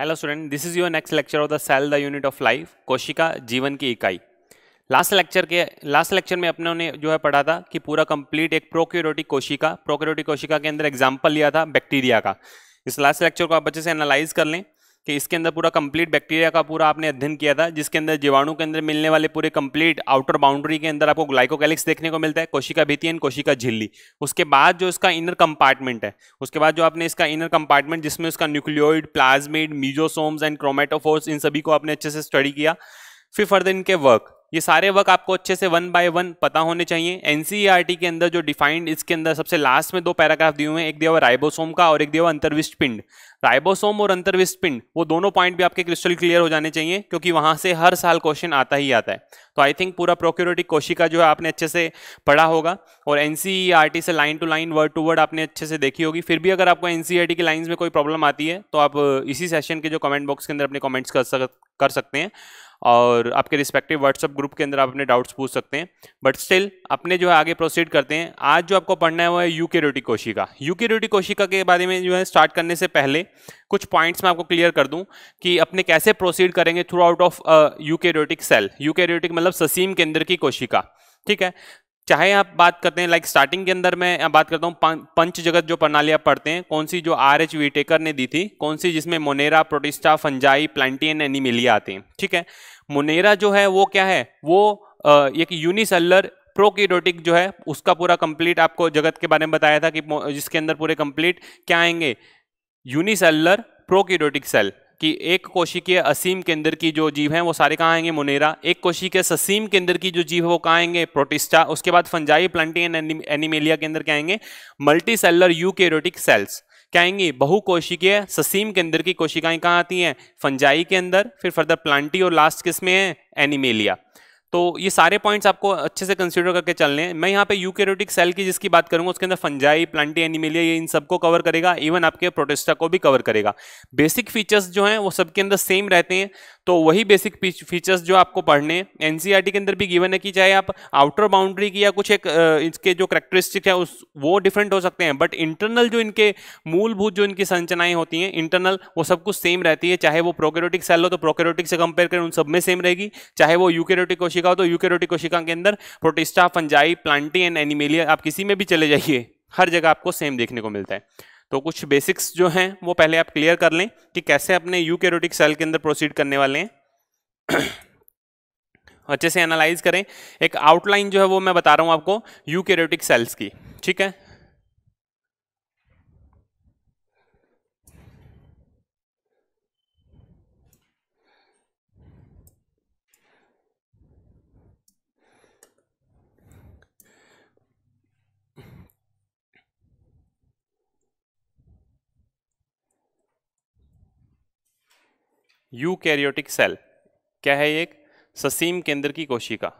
Hello student this is your next lecture of the cell the unit of life कोशिका जीवन की इकाई last lecture के last lecture में अपने जो है पढ़ा था कि पूरा कंप्लीट एक प्रोक्योरोटिक कोशिका प्रोक्योरोटिक कोशिका के अंदर एग्जाम्पल लिया था बैक्टीरिया का इस लास्ट लेक्चर को आप अच्छे से एनालाइज कर लें कि इसके अंदर पूरा कंप्लीट बैक्टीरिया का पूरा आपने अध्ययन किया था जिसके अंदर जीवाणु के अंदर मिलने वाले पूरे कंप्लीट आउटर बाउंड्री के अंदर आपको ग्लाइकोकैलिक्स देखने को मिलता है कोशिका भीती एंड कोशिका झिल्ली उसके बाद जो इसका इनर कंपार्टमेंट है उसके बाद जो आपने इसका इनर कंपार्टमेंट जिसमें उसका nucleoid plasmid mesosomes and chromatophores इन सभी को आपने अच्छे से स्टडी किया फिर फर्दर इनके वर्क ये सारे वर्क आपको अच्छे से वन बाय वन पता होने चाहिए एनसीईआरटी e के अंदर जो डिफाइंड इसके अंदर सबसे लास्ट में दो पैराग्राफ दिए हुए हैं एक दिया हुआ राइबोसोम का और एक दिया हुआ अंतर्विष्ट पिंड राइबोसोम और अंतर्विष्ट पिंड वो दोनों पॉइंट भी आपके क्रिस्टल क्लियर हो जाने चाहिए क्योंकि वहां से हर साल क्वेश्चन आता ही आता है तो आई थिंक पूरा प्रोक्योरेटिक कोशिका जो है आपने अच्छे से पढ़ा होगा और एनसीईआरटी e से line to line word to word आपने अच्छे से देखी होगी फिर भी अगर आपको एनसीईआरटी e की लाइन्स में कोई प्रॉब्लम आती है तो आप इसी सेशन के जो कमेंट बॉक्स के अंदर अपने कॉमेंट्स कर सक कर सकते हैं और आपके रिस्पेक्टिव व्हाट्सअप ग्रुप के अंदर आप अपने डाउट्स पूछ सकते हैं बट स्टिल अपने जो है आगे प्रोसीड करते हैं आज जो आपको पढ़ना है वो है यू के रोटी कोशिका यू के रोटी कोशिका के बारे में जो है स्टार्ट करने से पहले कुछ पॉइंट्स मैं आपको क्लियर कर दूं कि अपने कैसे प्रोसीड करेंगे थ्रू आउट ऑफ रोटिक सेल रोटिक मतलब ससीम के अंदर की कोशिका ठीक है चाहे आप बात करते हैं लाइक स्टार्टिंग के अंदर मैं बात करता हूँ पंच जगत जो प्रणाली आप पढ़ते हैं कौन सी जो आर एच वीटेकर ने दी थी कौन सी जिसमें Monera Protista fungi Plantae Animalia आते हैं ठीक है मोनेरा जो है वो क्या है वो एक यूनिसेलर प्रोकीडोटिक जो है उसका पूरा कंप्लीट आपको जगत के बारे में बताया था कि जिसके अंदर पूरे कंप्लीट क्या आएंगे यूनिसेलर प्रोकीडोटिक सेल कि एक कोशिकीय असीम के अंदर की जो जीव हैं वो सारे कहाँ आएंगे मुनेरा एक कोशिकीय ससीम के अंदर की जो जीव है वो कहाँ आएंगे प्रोटिस्टा उसके बाद फंजाई प्लांटी एंड एनिमेलिया के अंदर क्या आएंगे मल्टी सेलर केरोटिक सेल्स क्या बहु कोशिकीय ससीम के अंदर की कोशिकाएं कहाँ आती हैं फंजाई के अंदर फिर फर्दर प्लांटी और लास्ट किस में है एनिमेलिया तो ये सारे पॉइंट्स आपको अच्छे से कंसिडर करके चलने हैं मैं यहाँ पे यूकेरोटिक सेल की जिसकी बात करूँगा उसके अंदर फंजाई प्लांटी एनिमेलिया ये इन सबको कवर करेगा इवन आपके प्रोटेस्टा को भी कवर करेगा बेसिक फीचर्स जो हैं वो सबके अंदर सेम रहते हैं तो वही बेसिक फीचर्स जो आपको पढ़ने हैं एन e के अंदर भी गिवन है कि चाहे आप आउटर बाउंड्री की या कुछ एक इसके जो करेक्टरिस्टिक है उस वो डिफरेंट हो सकते हैं बट इंटरनल जो इनके मूलभूत जो इनकी संरचनाएं होती हैं इंटरनल वो सब कुछ सेम रहती है चाहे वो प्रोकेरोटिक सेल हो तो प्रोकेरोटिक से कंपेयर करें उन सब में सेम रहेगी चाहे वो यूकेरोटिक कोशिका हो तो यूकेरोटिक कोशिका के अंदर Protista fungi Plantae and Animalia आप किसी में भी चले जाइए हर जगह आपको सेम देखने को मिलता है तो कुछ बेसिक्स जो हैं वो पहले आप क्लियर कर लें कि कैसे अपने यूकेरोटिक सेल के अंदर प्रोसीड करने वाले हैं अच्छे से एनालाइज करें एक आउटलाइन जो है वो मैं बता रहा हूँ आपको यूकेरोटिक सेल्स की ठीक है यूकैरियोटिक सेल क्या है एक ससीम केंद्र की कोशिका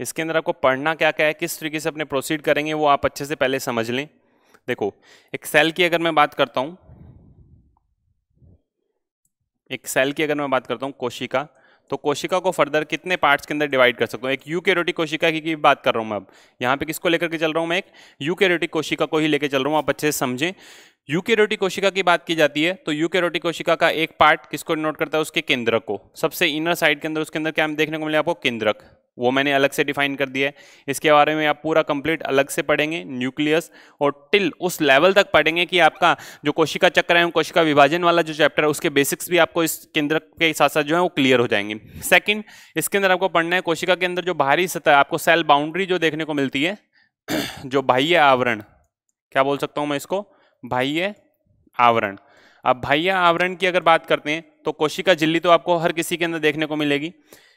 इसके अंदर आपको पढ़ना क्या क्या है किस तरीके से अपने प्रोसीड करेंगे वो आप अच्छे से पहले समझ लें देखो एक सेल की अगर मैं बात करता हूं एक सेल की अगर मैं बात करता हूं कोशिका तो कोशिका को फर्दर कितने पार्ट्स के अंदर डिवाइड कर सकता हूँ एक रोटी कोशिका की, की बात कर रहा हूँ मैं अब यहाँ पे किसको लेकर के चल रहा हूँ मैं एक रोटी कोशिका को ही लेकर चल रहा हूँ आप अच्छे से समझें रोटी कोशिका की बात की जाती है तो रोटी कोशिका का एक पार्ट किसको डिनोट करता है उसके केंद्रक को सबसे इनर साइड के अंदर उसके अंदर क्या हम देखने को मिले आपको केंद्रक वो मैंने अलग से डिफाइन कर दिया है इसके बारे में आप पूरा कंप्लीट अलग से पढ़ेंगे न्यूक्लियस और टिल उस लेवल तक पढ़ेंगे कि आपका जो कोशिका चक्र है कोशिका विभाजन वाला जो चैप्टर है उसके बेसिक्स भी आपको इस केंद्र के साथ साथ जो है वो क्लियर हो जाएंगे सेकंड इसके अंदर आपको पढ़ना है कोशिका के अंदर जो बाहरी सतह आपको सेल बाउंड्री जो देखने को मिलती है जो बाह्य आवरण क्या बोल सकता हूँ मैं इसको बाह्य आवरण अब बाह्य आवरण की अगर बात करते हैं तो कोशिका झिल्ली तो आपको हर किसी के अंदर देखने को मिलेगी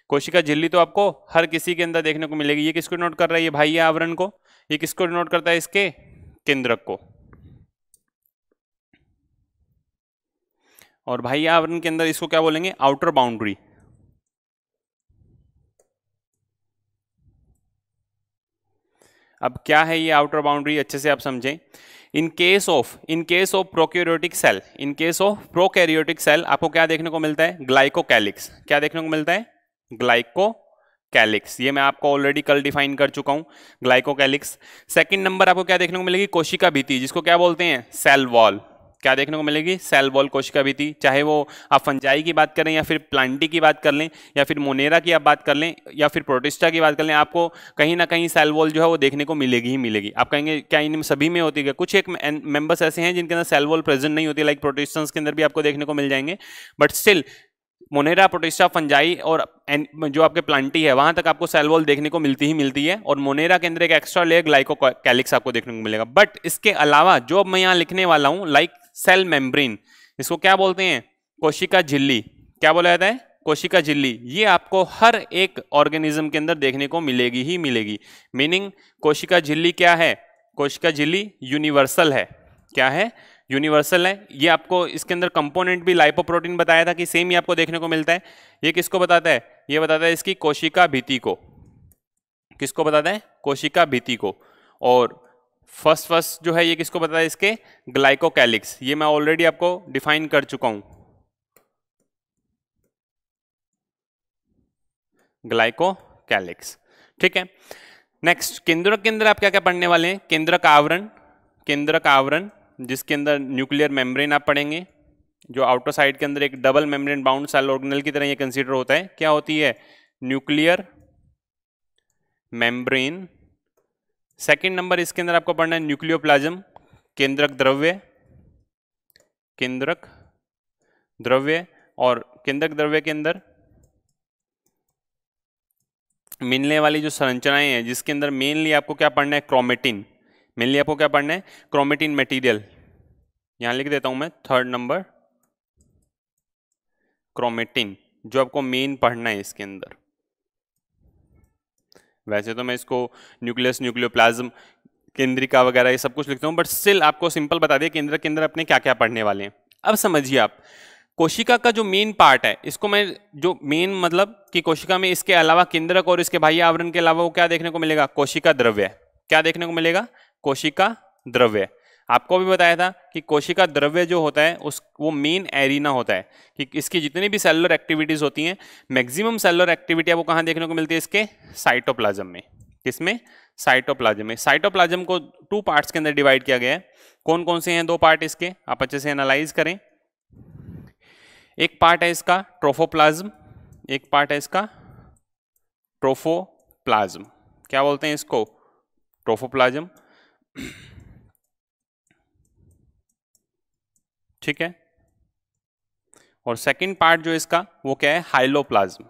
कोशिका झिल्ली तो आपको हर किसी के अंदर देखने को मिलेगी ये किसको नोट कर रहा है ये भाई आवरण को ये किसको नोट करता है इसके केंद्रक को और भाई आवरण के अंदर इसको क्या बोलेंगे आउटर बाउंड्री अब क्या है ये आउटर बाउंड्री अच्छे से आप समझें in case of in case of prokaryotic cell in case of prokaryotic cell आपको क्या देखने को मिलता है ग्लाइकोकैलिक्स क्या देखने को मिलता है ग्लाइको कैलिक्स ये मैं आपको ऑलरेडी कल डिफाइन कर चुका हूँ ग्लाइकोकैलिक्स सेकंड नंबर आपको क्या देखने को मिलेगी कोशिका भीति जिसको क्या बोलते हैं सेल वॉल क्या देखने को मिलेगी सेल वॉल कोशिका भीति चाहे वो आप फंजाई की बात करें या फिर प्लांटी की बात कर लें या फिर मोनेरा की आप बात कर लें या फिर प्रोटिस्टा की बात कर लें आपको कहीं ना कहीं सेल वॉल जो है वो देखने को मिलेगी ही मिलेगी आप कहेंगे क्या इन सभी में होती है कुछ एक मेंबर्स ऐसे हैं जिनके अंदर सेल वॉल प्रेजेंट नहीं होती लाइक प्रोटिस्टन्स के अंदर भी आपको देखने को मिल जाएंगे but still Monera Protista fungi और जो आपके प्लांटी है वहां तक आपको सेल वॉल देखने को मिलती ही मिलती है और मोनेरा के अंदर एक एक्स्ट्रा लेयर ग्लाइको कैलिक्स आपको देखने को मिलेगा बट इसके अलावा जो अब मैं यहाँ लिखने वाला हूँ लाइक सेल मेम्ब्रेन इसको क्या बोलते हैं कोशिका झिल्ली क्या बोला जाता है कोशिका झिल्ली ये आपको हर एक ऑर्गेनिज्म के अंदर देखने को मिलेगी ही मिलेगी मीनिंग कोशिका झिल्ली क्या है कोशिका झिल्ली यूनिवर्सल है क्या है यूनिवर्सल है ये आपको इसके अंदर कंपोनेंट भी लाइपोप्रोटीन बताया था कि सेम ही आपको देखने को मिलता है ये किसको बताता है ये बताता है इसकी कोशिका भीति को किसको बताता है कोशिका भीति को और फर्स्ट फर्स्ट जो है ये किसको बताता है इसके ग्लाइकोकैलिक्स ये मैं ऑलरेडी आपको डिफाइन कर चुका हूँ ग्लाइकोकैलिक्स ठीक है नेक्स्ट केंद्रक के अंदर आप क्या क्या पढ़ने वाले हैं केंद्रक आवरण केंद्रक आवरण जिसके अंदर न्यूक्लियर मेम्ब्रेन आप पढ़ेंगे जो आउटर साइड के अंदर एक double membrane bound cell organelle की तरह ये कंसीडर होता है क्या होती है न्यूक्लियर मेम्ब्रेन सेकेंड नंबर इसके अंदर आपको पढ़ना है न्यूक्लियोप्लाज्म केंद्रक द्रव्य केंद्रक द्रव्य और केंद्रक द्रव्य के अंदर मिलने वाली जो संरचनाएं हैं जिसके अंदर मेनली आपको क्या पढ़ना है क्रोमेटिन मेनली आपको क्या पढ़ना है क्रोमेटिन मटेरियल यहां लिख देता हूं मैं थर्ड नंबर क्रोमेटिन जो आपको मेन पढ़ना है इसके अंदर वैसे तो मैं इसको न्यूक्लियस न्यूक्लियोप्लाज्म केंद्रिका वगैरह ये सब कुछ लिखता हूं बट स्टिल आपको सिंपल बता दिया केंद्र के अंदर अपने क्या क्या पढ़ने वाले हैं अब समझिए आप कोशिका का जो मेन पार्ट है इसको मैं जो मेन मतलब कि कोशिका में इसके अलावा केंद्रक और इसके बाह्य आवरण के अलावा वो क्या देखने को मिलेगा कोशिका द्रव्य क्या देखने को मिलेगा कोशिका द्रव्य आपको भी बताया था कि कोशिका द्रव्य जो होता है उस वो मेन एरिना होता है कि इसकी जितनी भी सेलुलर एक्टिविटीज़ होती हैं मैक्सिमम सेलुलर एक्टिविटी आपको कहाँ देखने को मिलती है इसके साइटोप्लाज्म में किसमें साइटोप्लाज्म में साइटोप्लाज्म को टू पार्ट्स के अंदर डिवाइड किया गया है कौन कौन से हैं दो पार्ट इसके आप अच्छे से एनालाइज करें एक पार्ट है इसका ट्रोफोप्लाज्म एक पार्ट है इसका ट्रोफोप्लाज्म क्या बोलते हैं इसको ट्रोफोप्लाज्म ठीक है और सेकंड पार्ट जो इसका वो क्या है हाइलोप्लाज्म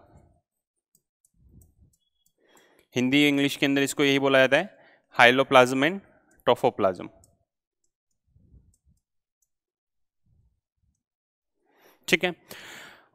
हिंदी इंग्लिश के अंदर इसको यही बोला जाता है हाइलोप्लाज्म एंड टोफोप्लाज्म ठीक है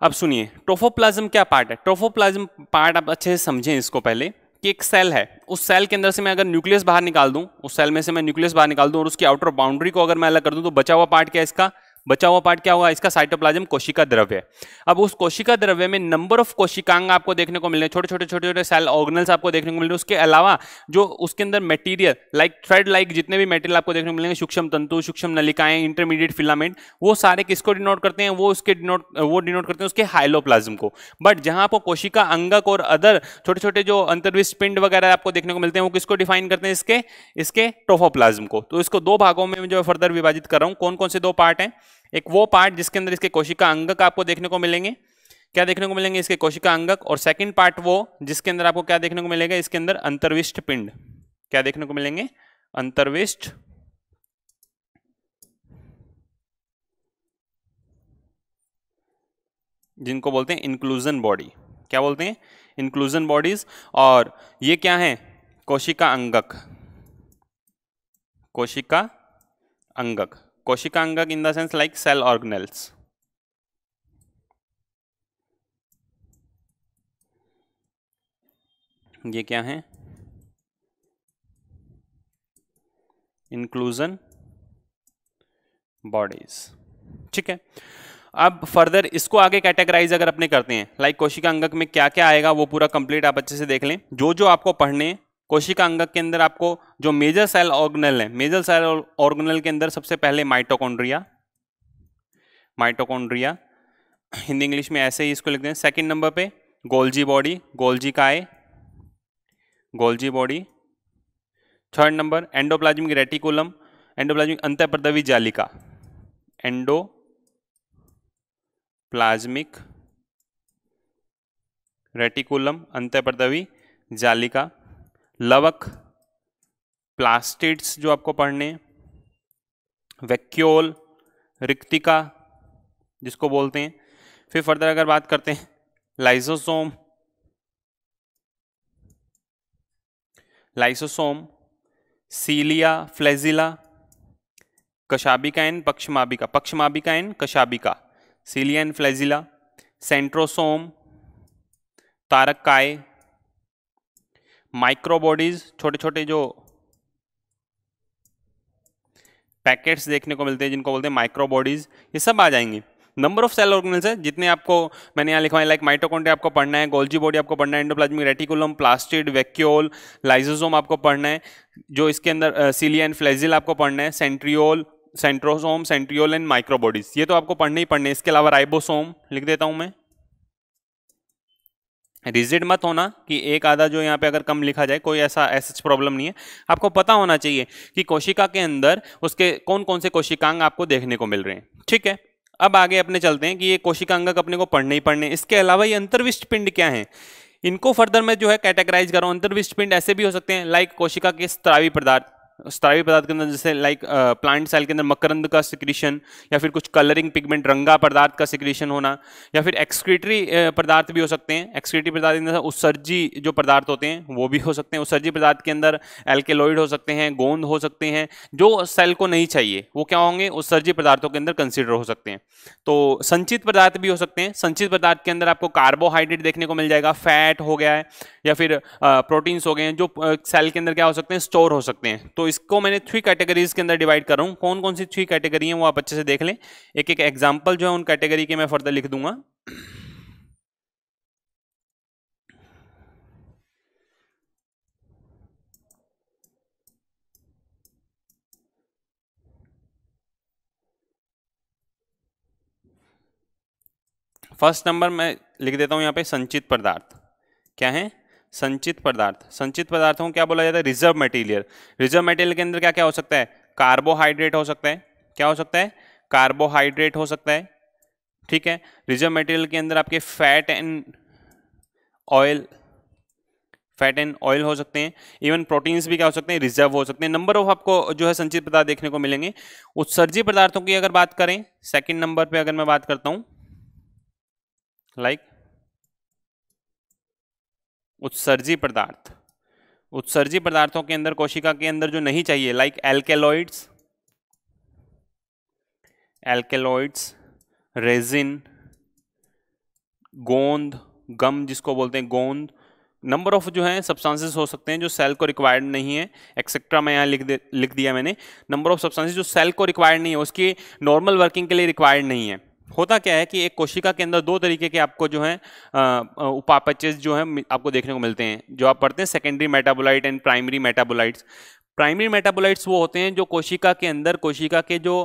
अब सुनिए टोफोप्लाज्म क्या पार्ट है टोफोप्लाज्म पार्ट आप अच्छे से समझें इसको पहले कि एक सेल है उस सेल के अंदर से मैं अगर न्यूक्लियस बाहर निकाल दूं उस सेल में से मैं न्यूक्लियस बाहर निकाल दूं और उसकी आउटर बाउंड्री को अगर मैं अलग कर दूं तो बचा हुआ पार्ट क्या है इसका बचा हुआ पार्ट क्या होगा इसका साइटोप्लाज्म कोशिका द्रव्य अब उस कोशिका द्रव्य में नंबर ऑफ कोशिकांग आपको देखने को मिलने छोटे छोटे छोटे छोटे सेल ऑर्गनल्स आपको देखने को मिले उसके अलावा जो उसके अंदर मेटीरियल लाइक थ्रेड लाइक जितने भी मेटेरियल आपको देखने को मिलेंगे सूक्ष्म तंतु सूक्ष्म नलिकाएं इंटरमीडिएट फिलामेंट वो सारे किसको डिनोट करते हैं वो उसके डिनोट वो डिनोट करते हैं उसके हाइलोप्लाज्म को बट जहां आपको कोशिका अंगक और अदर छोटे छोटे जो अंतर्विष्ट पिंड वगैरह आपको देखने को मिलते हैं वो किसको डिफाइन करते हैं इसके इसके टोफोप्लाज्म को तो इसको दो भागों में जो फर्दर विभाजित कर रहा हूँ कौन कौन से दो पार्ट हैं एक वो पार्ट जिसके अंदर इसके कोशिका अंगक आपको देखने को मिलेंगे क्या देखने को मिलेंगे इसके कोशिका अंगक और सेकंड पार्ट वो जिसके अंदर आपको क्या देखने को मिलेगा इसके अंदर अंतर्विष्ट पिंड क्या देखने को मिलेंगे अंतर्विष्ट जिनको बोलते हैं इंक्लूजन बॉडी क्या बोलते हैं इंक्लूजन बॉडीज और ये क्या है कोशिका अंगक कोशिका अंगक Koshikangak in the sense like cell organelles. ये क्या है इंक्लूजन बॉडीज ठीक है अब फर्दर इसको आगे कैटेगराइज अगर अपने करते हैं लाइक कोशिका अंगक में क्या क्या आएगा वो पूरा कंप्लीट आप अच्छे से देख लें जो जो आपको पढ़ने कोशिका अंगक के अंदर आपको जो मेजर सेल ऑर्गनल है मेजर सेल ऑर्गनल के अंदर सबसे पहले माइटोकॉन्ड्रिया माइटोकॉन्ड्रिया हिंदी इंग्लिश में ऐसे ही इसको लिखते हैं सेकंड नंबर पे गोल्जी बॉडी गोल्जी काय Golgi body third number endoplasmic reticulum endoplasmic अंतःप्रदवी जालिका एंडो प्लाज्मिक रेटिकुलम अंतःप्रदवी जालिका लवक प्लास्टिड्स जो आपको पढ़ने वैक्यूल रिक्तिका जिसको बोलते हैं फिर फर्दर अगर बात करते हैं लाइसोसोम लाइसोसोम सीलिया फ्लेजिला कशाबिका एन पक्षमाबिका पक्षमाबिका एन कशाबिका सीलिया एंड फ्लेजिला सेंट्रोसोम तारक काय माइक्रोबॉडीज छोटे छोटे जो पैकेट्स देखने को मिलते हैं जिनको बोलते हैं माइक्रोबॉडीज ये सब आ जाएंगे नंबर ऑफ सेल ऑर्गेनल्स है जितने आपको मैंने यहाँ लिखा है लाइक माइटोकॉन्ड्रिया आपको पढ़ना है गोल्जी बॉडी आपको पढ़ना है endoplasmic reticulum plastid vacuole lysosome आपको पढ़ना है जो इसके अंदर सीलिया एंड फ्लेजिल आपको पढ़ना है centriole centrosome centriole and microbodies ये तो आपको पढ़ने ही पढ़ने इसके अलावा राइबोसोम लिख देता हूँ मैं रिजिड मत होना कि एक आधा जो यहाँ पे अगर कम लिखा जाए कोई ऐसा ऐसा प्रॉब्लम नहीं है आपको पता होना चाहिए कि कोशिका के अंदर उसके कौन कौन से कोशिकांग आपको देखने को मिल रहे हैं ठीक है अब आगे अपने चलते हैं कि ये कोशिकांगक अपने को पढ़ने ही पढ़ने इसके अलावा ये अंतर्विष्ट पिंड क्या है इनको फर्दर मैं जो है कैटेगराइज कर रहा हूँ अंतर्विष्ट पिंड ऐसे भी हो सकते हैं लाइक कोशिका के स्त्रावी पदार्थ स्त्रावी पदार्थ के अंदर जैसे लाइक प्लांट सेल के अंदर मकरंद का सिक्रीशन या फिर कुछ कलरिंग पिगमेंट रंगा पदार्थ का सिक्रीशन होना या फिर एक्सक्रीटरी uh, पदार्थ भी हो सकते हैं एक्सक्रीटरी पदार्थ के अंदर उत्सर्जी जो पदार्थ होते हैं वो भी हो सकते हैं उत्सर्जी पदार्थ के अंदर एल्केलॉइड हो सकते हैं गोंद हो सकते हैं जो सेल को नहीं चाहिए वो क्या होंगे उत्सर्जी पदार्थों के अंदर कंसिडर हो सकते हैं तो संचित पदार्थ भी हो सकते हैं संचित पदार्थ के अंदर आपको कार्बोहाइड्रेट देखने को मिल जाएगा फैट हो गया है या फिर प्रोटीन्स uh, हो गए हैं जो सेल uh, के अंदर क्या हो सकते हैं स्टोर हो सकते हैं तो तो इसको मैंने थ्री कैटेगरीज के अंदर डिवाइड कर रहा हूँ कौन कौन सी थ्री कैटेगरी हैं वो आप अच्छे से देख लें एक एक एग्जाम्पल जो है उन कैटेगरी के मैं फर्दर लिख दूंगा फर्स्ट नंबर मैं लिख देता हूं यहां पे संचित पदार्थ क्या है संचित पदार्थ संचित पदार्थों को क्या बोला जाता है रिजर्व मटेरियल रिजर्व मटेरियल के अंदर क्या क्या हो सकता है कार्बोहाइड्रेट हो सकता है क्या हो सकता है कार्बोहाइड्रेट हो सकता है ठीक है रिजर्व मटेरियल के अंदर आपके fat and oil fat and oil हो सकते हैं इवन प्रोटीन्स भी क्या हो सकते हैं रिजर्व हो सकते हैं नंबर ऑफ आपको जो है संचित पदार्थ देखने को मिलेंगे उत्सर्जी पदार्थों की अगर बात करें सेकेंड नंबर पर अगर मैं बात करता हूँ लाइक like, उत्सर्जी पदार्थ उत्सर्जी पदार्थों के अंदर कोशिका के अंदर जो नहीं चाहिए लाइक एल्केलॉइड्स एल्केलॉइड्स रेजिन गोंद गम जिसको बोलते हैं गोंद नंबर ऑफ जो है सब्सटेंसेस हो सकते हैं जो सेल को रिक्वायर्ड नहीं है एक्सेट्रा मैं यहाँ लिख दे लिख दिया मैंने नंबर ऑफ सब्सटेंसेस जो सेल को रिक्वायर्ड नहीं है उसकी नॉर्मल वर्किंग के लिए रिक्वायर्ड नहीं है होता क्या है कि एक कोशिका के अंदर दो तरीके के आपको जो है उपापचेज जो है आपको देखने को मिलते हैं जो आप पढ़ते हैं secondary metabolite and primary metabolites primary metabolites वो होते हैं जो कोशिका के अंदर कोशिका के जो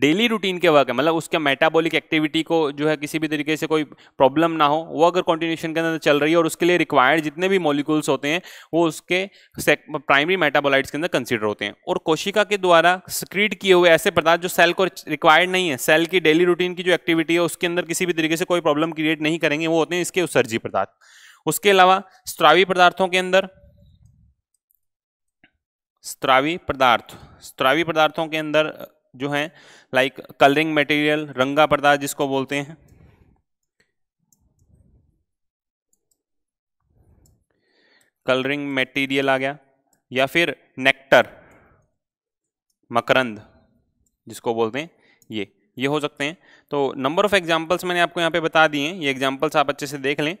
डेली रूटीन के वर्क है मतलब उसके मेटाबॉलिक एक्टिविटी को जो है किसी भी तरीके से कोई प्रॉब्लम ना हो वो अगर कॉन्टिन्यूशन के अंदर चल रही है और उसके लिए रिक्वायर्ड जितने भी मॉलिक्यूल्स होते हैं वो उसके प्राइमरी मेटाबोलाइट्स के अंदर कंसिडर होते हैं और कोशिका के द्वारा स्क्रीड किए हुए ऐसे पदार्थ जो सेल को रिक्वायर्ड नहीं है सेल की डेली रूटीन की जो एक्टिविटी है उसके अंदर किसी भी तरीके से कोई प्रॉब्लम क्रिएट नहीं करेंगे वो होते हैं इसके उत्सर्जी पदार्थ उसके अलावा स्त्रावी पदार्थों के अंदर स्त्रावी पदार्थ स्त्रावी पदार्थों के अंदर जो हैं लाइक कलरिंग मटेरियल रंगा पर्दा जिसको बोलते हैं कलरिंग मटेरियल आ गया या फिर नेक्टर मकरंद जिसको बोलते हैं ये ये हो सकते हैं तो नंबर ऑफ एग्जांपल्स मैंने आपको यहाँ पे बता दिए हैं ये एग्जांपल्स आप अच्छे से देख लें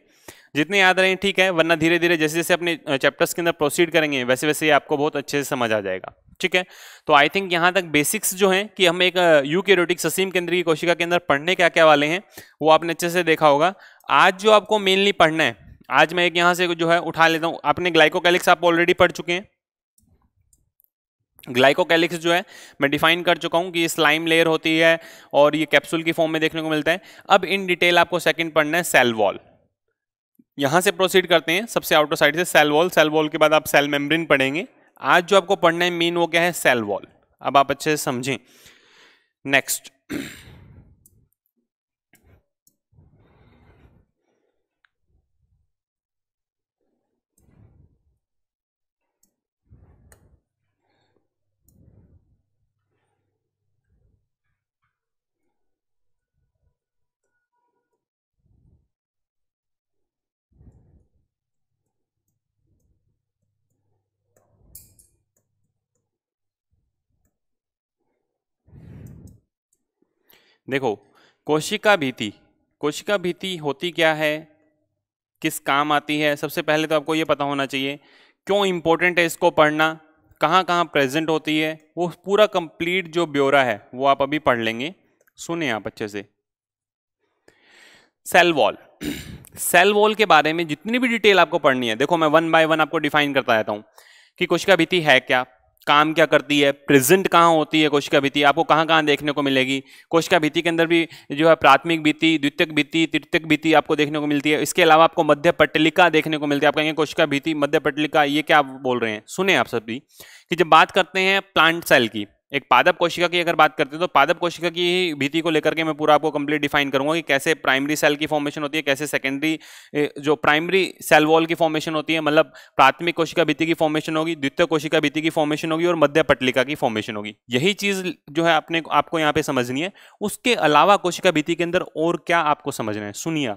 जितने याद रहें ठीक है वरना धीरे धीरे जैसे जैसे अपने चैप्टर्स के अंदर प्रोसीड करेंगे वैसे वैसे ये आपको बहुत अच्छे से समझ आ जाएगा ठीक है तो आई थिंक यहाँ तक बेसिक्स जो हैं कि हम एक यू क्यूरोटिक ससीम केंद्रीय कोशिका के अंदर पढ़ने क्या क्या वाले हैं वो आपने अच्छे से देखा होगा आज जो आपको मेनली पढ़ना है आज मैं एक यहाँ से जो है उठा लेता हूँ आपने ग्लाइकोकैलिक्स आप ऑलरेडी पढ़ चुके हैं ग्लाइकोकैलिक्स जो है मैं डिफाइन कर चुका हूँ कि ये स्लाइम लेयर होती है और ये कैप्सूल की फॉर्म में देखने को मिलता है अब इन डिटेल आपको सेकंड पढ़ना है सेल वॉल यहाँ से प्रोसीड करते हैं सबसे आउटर साइड से सेल वॉल सेल वॉल के बाद आप सेल मेम्ब्रेन पढ़ेंगे आज जो आपको पढ़ना है मेन वो क्या है सेल वॉल अब आप अच्छे से समझें नेक्स्ट देखो कोशिका भीति कोशिका भीति होती क्या है किस काम आती है सबसे पहले तो आपको ये पता होना चाहिए क्यों इम्पोर्टेंट है इसको पढ़ना कहाँ कहाँ प्रेजेंट होती है वो पूरा कंप्लीट जो ब्यौरा है वो आप अभी पढ़ लेंगे सुने आप अच्छे से सेल वॉल सेल वॉल के बारे में जितनी भी डिटेल आपको पढ़नी है देखो मैं वन बाय वन आपको डिफाइन करता रहता हूँ कि कोशिका भीति है क्या काम क्या करती है प्रेजेंट कहाँ होती है कोशिका भीति आपको कहाँ कहाँ देखने को मिलेगी कोशिका भीति के अंदर भी जो है प्राथमिक भीति द्वितीयक भीति तृतीयक भीति आपको देखने को मिलती है इसके अलावा आपको मध्य पट्टलिका देखने को मिलती है आप कहेंगे कोशिका भीति मध्य पट्टलिका ये क्या आप बोल रहे हैं सुने आप सभी कि जब बात करते हैं प्लांट सेल की एक पादप कोशिका की अगर बात करते हैं तो पादप कोशिका की भीति को लेकर के मैं पूरा आपको कंप्लीट डिफाइन करूंगा कि कैसे प्राइमरी सेल की फॉर्मेशन होती है कैसे सेकेंडरी जो प्राइमरी सेल वॉल की फॉर्मेशन होती है मतलब प्राथमिक कोशिका भीति की फॉर्मेशन होगी द्वितीय कोशिका भीति की फॉर्मेशन होगी और मध्य पटलिका की फॉर्मेशन होगी यही चीज जो है आपने आपको यहाँ पे समझनी है उसके अलावा कोशिका भीति के अंदर और क्या आपको समझना है सुनिए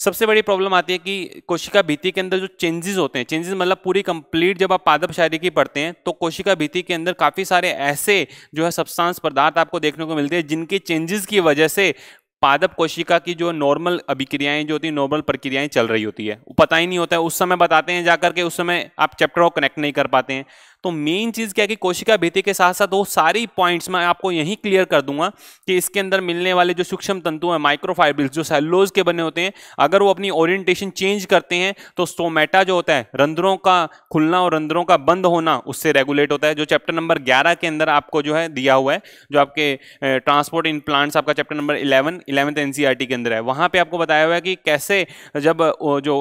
सबसे बड़ी प्रॉब्लम आती है कि कोशिका भीति के अंदर जो चेंजेस होते हैं चेंजेस मतलब पूरी कंप्लीट जब आप पादप शायरी की पढ़ते हैं तो कोशिका भीति के अंदर काफ़ी सारे ऐसे जो है सब्सटेंस पदार्थ आपको देखने को मिलते हैं जिनके चेंजेस की वजह से पादप कोशिका की जो नॉर्मल अभिक्रियाएं जो होती है नॉर्मल प्रक्रियाएं चल रही होती है वो पता ही नहीं होता है उस समय बताते हैं जाकर के उस समय आप चैप्टर को कनेक्ट नहीं कर पाते हैं तो मेन चीज़ क्या है कि कोशिका भीति के साथ साथ वो सारी पॉइंट्स मैं आपको यहीं क्लियर कर दूंगा कि इसके अंदर मिलने वाले जो सूक्ष्म तंतु हैं माइक्रोफाइब्रिल्स जो सेलोज के बने होते हैं अगर वो अपनी ओरिएंटेशन चेंज करते हैं तो स्टोमेटा जो होता है रंध्रों का खुलना और रंध्रों का बंद होना उससे रेगुलेट होता है जो चैप्टर नंबर ग्यारह के अंदर आपको जो है दिया हुआ है जो आपके ट्रांसपोर्ट इन प्लांट्स आपका चैप्टर नंबर इलेवन इलेवंथ एन के अंदर है वहाँ पर आपको बताया हुआ है कि कैसे जब जो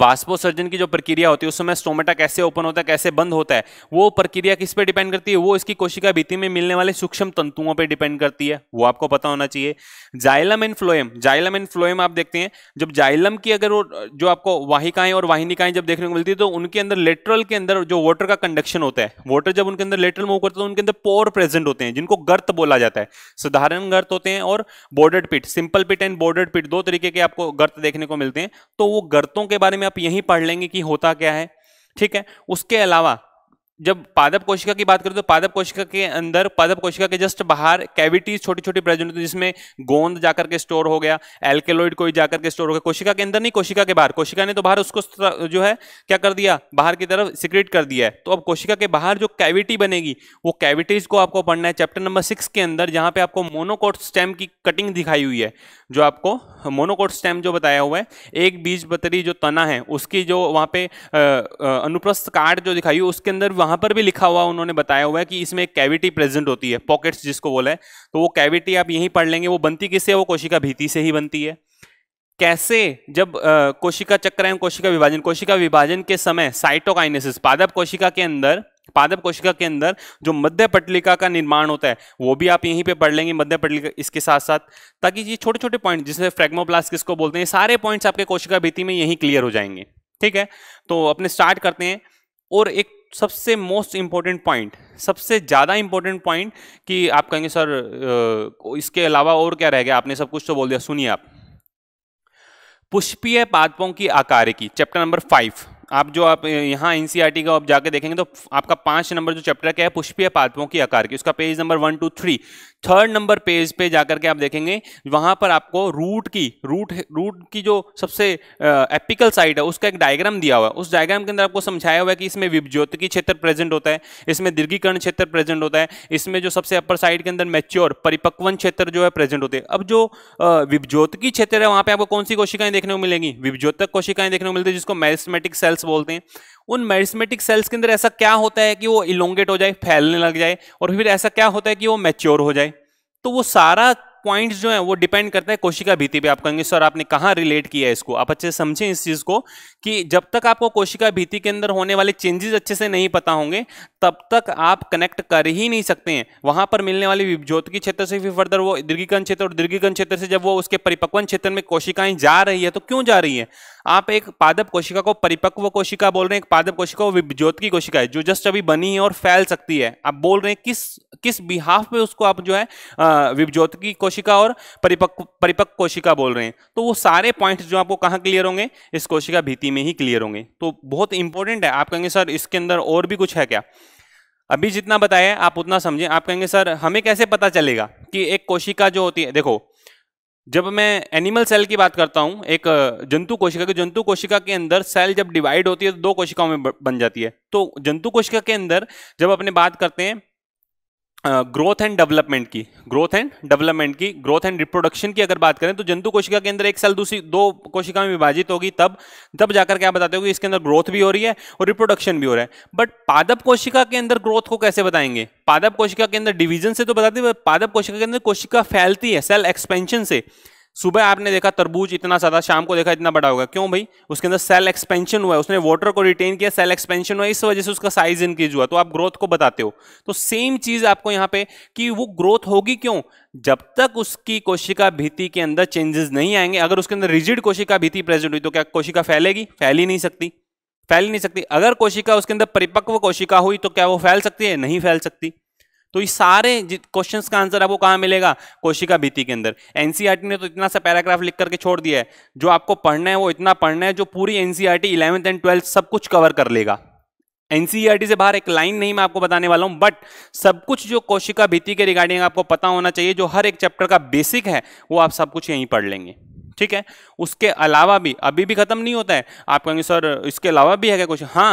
वास्पोसर्जन की जो प्रक्रिया होती है उस समय स्टोमेटा कैसे ओपन होता है कैसे बंद होता है वो प्रक्रिया किस पे डिपेंड करती है वो इसकी कोशिका भीति में मिलने वाले सूक्ष्म तंतुओं पे डिपेंड करती है वो आपको पता होना चाहिए xylem and phloem xylem and phloem आप देखते हैं जब जाइलम की अगर वो जो आपको वाहिकाएं और वाहिनिकाएं जब देखने को मिलती है तो उनके अंदर लेटरल के अंदर जो वाटर का कंडक्शन होता है वाटर जब उनके अंदर लेटरल मूव करता है तो उनके अंदर पोर प्रेजेंट होते हैं जिनको गर्त बोला जाता है साधारण गर्त होते हैं और bordered pit simple pit and border pit दो तरीके के आपको गर्त देखने को मिलते हैं तो वो गर्तों के बारे में में आप यहीं पढ़ लेंगे कि होता क्या है ठीक है उसके अलावा जब पादप कोशिका की बात करें तो पादप कोशिका के अंदर पादप कोशिका के जस्ट बाहर कैविटीज छोटी छोटी प्रेजेंट होती है जिसमें गोंद जाकर के स्टोर हो गया एल्केलोइड कोई जाकर के स्टोर हो गया कोशिका के अंदर नहीं कोशिका के बाहर कोशिका ने तो बाहर उसको जो है क्या कर दिया बाहर की तरफ सिक्रेट कर दिया है तो अब कोशिका के बाहर जो कैविटी बनेगी वो कैविटीज को आपको पढ़ना है चैप्टर नंबर सिक्स के अंदर जहाँ पे आपको मोनोकोट स्टेम की कटिंग दिखाई हुई है जो आपको मोनोकोट स्टेम जो बताया हुआ है एक बीज बतरी जो तना है उसकी जो वहाँ पे अनुप्रस्थ काट जो दिखाई हुई उसके अंदर वहाँ वहां पर भी लिखा हुआ उन्होंने बताया हुआ है कि इसमें एक कैविटी प्रेजेंट होती है पॉकेट्स जिसको बोला है तो वो कैविटी आप यहीं पढ़ लेंगे वो बनती किससे वो कोशिका भीति से ही बनती है कैसे जब कोशिका चक्र एवं कोशिका विभाजन कोशिका विभाजन के समय साइटोकाइनेसिस पादप कोशिका के अंदर पादप कोशिका के अंदर जो मध्य पटलिका का निर्माण होता है वो भी आप यहीं पे पढ़ लेंगे मध्य पटलिका इसके साथ साथ ताकि ये छोटे छोटे पॉइंट जिसे फ्रेगमोप्लास्ट किसको बोलते हैं सारे पॉइंट्स आपके कोशिका भीति में यहीं क्लियर हो जाएंगे ठीक है तो अपने स्टार्ट करते हैं और एक सबसे मोस्ट इम्पॉर्टेंट पॉइंट सबसे ज़्यादा इम्पोर्टेंट पॉइंट कि आप कहेंगे सर इसके अलावा और क्या रह गया आपने सब कुछ तो बोल दिया सुनिए आप पुष्पीय पादपों की आकार की चैप्टर नंबर फाइव आप जो आप यहाँ एन e का आप जाके देखेंगे तो आपका पाँच नंबर जो चैप्टर क्या है पुष्पीय पादपों की आकार की उसका page number one two three third number page पे जाकर के आप देखेंगे वहां पर आपको रूट की रूट रूट की जो सबसे एपिकल साइड है उसका एक डायग्राम दिया हुआ है उस डायग्राम के अंदर आपको समझाया हुआ है कि इसमें विभज्योतिकी क्षेत्र प्रेजेंट होता है इसमें दीर्घीकरण क्षेत्र प्रेजेंट होता है इसमें जो सबसे अपर साइड के अंदर मेच्योर परिपक्वन क्षेत्र जो है प्रेजेंट होते हैं अब जो विभज्योतिकी क्षेत्र है वहां पर आपको कौन सी कोशिकाएं देखने को मिलेंगी विभज्योतक कोशिकाएं देखने को मिलती है जिसको मैरिस्मेटिक सेल्स बोलते हैं उन मैरिस्मेटिक सेल्स के अंदर ऐसा क्या होता है कि वो इलोंगेट हो जाए फैलने लग जाए और फिर ऐसा क्या होता है कि वो मैच्योर हो जाए तो वो सारा पॉइंट्स जो हैं वो डिपेंड करता है कोशिका भीति पे आप कहेंगे सर आपने कहाँ रिलेट किया है इसको आप अच्छे से समझें इस चीज़ को कि जब तक आपको कोशिका भीति के अंदर होने वाले चेंजेस अच्छे से नहीं पता होंगे तब तक आप कनेक्ट कर ही नहीं सकते हैं वहाँ पर मिलने वाली ज्योतिकी क्षेत्र से भी फर्दर वो दीर्घिकन क्षेत्र और दीर्घिकन क्षेत्र से जब वो उसके परिपक्वन क्षेत्र में कोशिकाएं जा रही है तो क्यों जा रही है आप एक पादप कोशिका को परिपक्व कोशिका बोल रहे हैं एक पादप कोशिका वो ज्योत की कोशिका है जो जस्ट अभी बनी है और फैल सकती है आप बोल रहे हैं किस किस बिहाफ पे उसको आप जो है विभज्योत की कोशिका और परिपक् परिपक्व कोशिका बोल रहे हैं तो वो सारे पॉइंट्स जो आपको कहाँ क्लियर होंगे इस कोशिका भीति में ही क्लियर होंगे तो बहुत इंपॉर्टेंट है आप कहेंगे सर इसके अंदर और भी कुछ है क्या अभी जितना बताया आप उतना समझें आप कहेंगे सर हमें कैसे पता चलेगा कि एक कोशिका जो होती है देखो जब मैं एनिमल सेल की बात करता हूँ एक जंतु कोशिका की जंतु कोशिका के अंदर सेल जब डिवाइड होती है तो दो कोशिकाओं में बन जाती है तो जंतु कोशिका के अंदर जब अपने बात करते हैं ग्रोथ एंड डेवलपमेंट की ग्रोथ एंड डेवलपमेंट की ग्रोथ एंड रिप्रोडक्शन की अगर बात करें तो जंतु कोशिका के अंदर एक सेल दूसरी दो कोशिका में विभाजित होगी तब तब जाकर क्या बताते हो कि इसके अंदर ग्रोथ भी हो रही है और रिप्रोडक्शन भी हो रहा है बट पादप कोशिका के अंदर ग्रोथ को कैसे बताएंगे पादप कोशिका के अंदर डिवीजन से तो बताते पादप कोशिका के अंदर कोशिका फैलती है सेल एक्सपेंशन से सुबह आपने देखा तरबूज इतना ज़्यादा शाम को देखा इतना बड़ा होगा क्यों भाई उसके अंदर सेल एक्सपेंशन हुआ है उसने वाटर को रिटेन किया सेल एक्सपेंशन हुआ इस वजह से उसका साइज इंक्रीज हुआ तो आप ग्रोथ को बताते हो तो सेम चीज़ आपको यहाँ पे कि वो ग्रोथ होगी क्यों जब तक उसकी कोशिका भीति के अंदर चेंजेस नहीं आएंगे अगर उसके अंदर रिजिड कोशिका भीति प्रेजेंट हुई तो क्या कोशिका फैलेगी फैल ही नहीं सकती फैल नहीं सकती अगर कोशिका उसके अंदर परिपक्व कोशिका हुई तो क्या वो फैल सकती है नहीं फैल सकती तो ये सारे क्वेश्चंस का आंसर आपको कहाँ मिलेगा कोशिका भीति के अंदर एनसीईआरटी e ने तो इतना सा पैराग्राफ लिख करके छोड़ दिया है जो आपको पढ़ना है वो इतना पढ़ना है जो पूरी एनसीईआरटी इलेवंथ एंड ट्वेल्थ सब कुछ कवर कर लेगा एनसीईआरटी e से बाहर एक लाइन नहीं मैं आपको बताने वाला हूं बट सब कुछ जो कोशिका भीति के रिगार्डिंग आपको पता होना चाहिए जो हर एक चैप्टर का बेसिक है वो आप सब कुछ यहीं पढ़ लेंगे ठीक है उसके अलावा भी अभी भी खत्म नहीं होता है आप कहेंगे सर इसके अलावा भी है क्या कुछ हाँ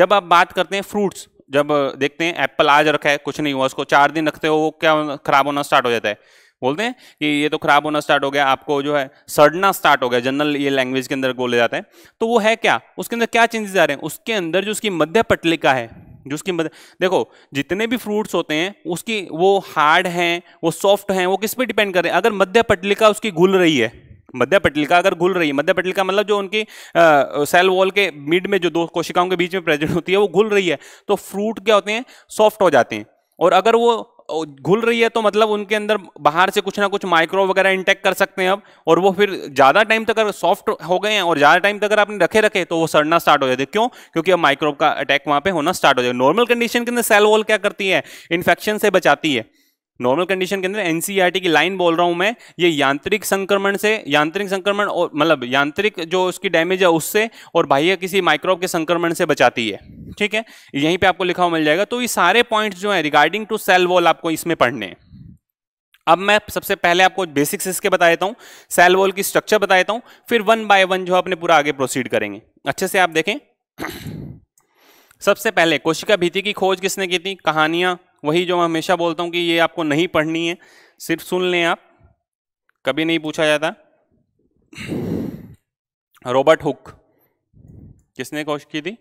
जब आप बात करते हैं फ्रूट्स जब देखते हैं एप्पल आज रखा है कुछ नहीं हुआ उसको चार दिन रखते हो वो क्या खराब होना स्टार्ट हो जाता है बोलते हैं कि ये तो खराब होना स्टार्ट हो गया आपको जो है सड़ना स्टार्ट हो गया जनरल ये लैंग्वेज के अंदर बोले जाते हैं तो वो है क्या उसके अंदर क्या चेंजेस आ रहे हैं उसके अंदर जो उसकी मध्य पटलिका है जो उसकी मध्य देखो जितने भी फ्रूट्स होते हैं उसकी वो हार्ड हैं वो सॉफ्ट हैं वो किस पे डिपेंड कर रहे हैं अगर मध्य पटलिका उसकी घुल रही है मध्य पट्टिका अगर घुल रही है मध्य पटलिका मतलब जो उनकी आ, सेल वॉल के मिड में जो दो कोशिकाओं के बीच में प्रेजेंट होती है वो घुल रही है तो फ्रूट क्या होते हैं सॉफ्ट हो जाते हैं और अगर वो घुल रही है तो मतलब उनके अंदर बाहर से कुछ ना कुछ माइक्रो वगैरह इंटेक्ट कर सकते हैं अब और वो फिर ज़्यादा टाइम तक अगर सॉफ्ट हो गए हैं और ज़्यादा टाइम तक अगर आपने रखे रखे तो वो सड़ना स्टार्ट हो जाते क्यों क्योंकि अब माइक्रोब का अटैक वहाँ पे होना स्टार्ट हो जाए नॉर्मल कंडीशन के अंदर सेल वॉल क्या करती है इन्फेक्शन से बचाती है नॉर्मल कंडीशन के अंदर एनसीईआरटी e की लाइन बोल रहा हूं मैं ये यांत्रिक संक्रमण से यांत्रिक संक्रमण और मतलब यांत्रिक जो उसकी डैमेज है उससे और बाह्य किसी माइक्रोब के संक्रमण से बचाती है ठीक है यहीं पे आपको लिखा हुआ मिल जाएगा तो ये सारे पॉइंट जो है रिगार्डिंग टू सेल वॉल आपको इसमें पढ़ने हैं अब मैं सबसे पहले आपको बेसिक्स इसके बता देता हूँ सेल वॉल की स्ट्रक्चर बता देता हूँ फिर वन बाय वन जो अपने पूरा आगे प्रोसीड करेंगे अच्छे से आप देखें सबसे पहले कोशिका भीति की खोज किसने की थी कहानियां वही जो मैं हमेशा बोलता हूँ कि ये आपको नहीं पढ़नी है सिर्फ सुन लें आप कभी नहीं पूछा जाता रॉबर्ट हुक किसने कोशिश की थी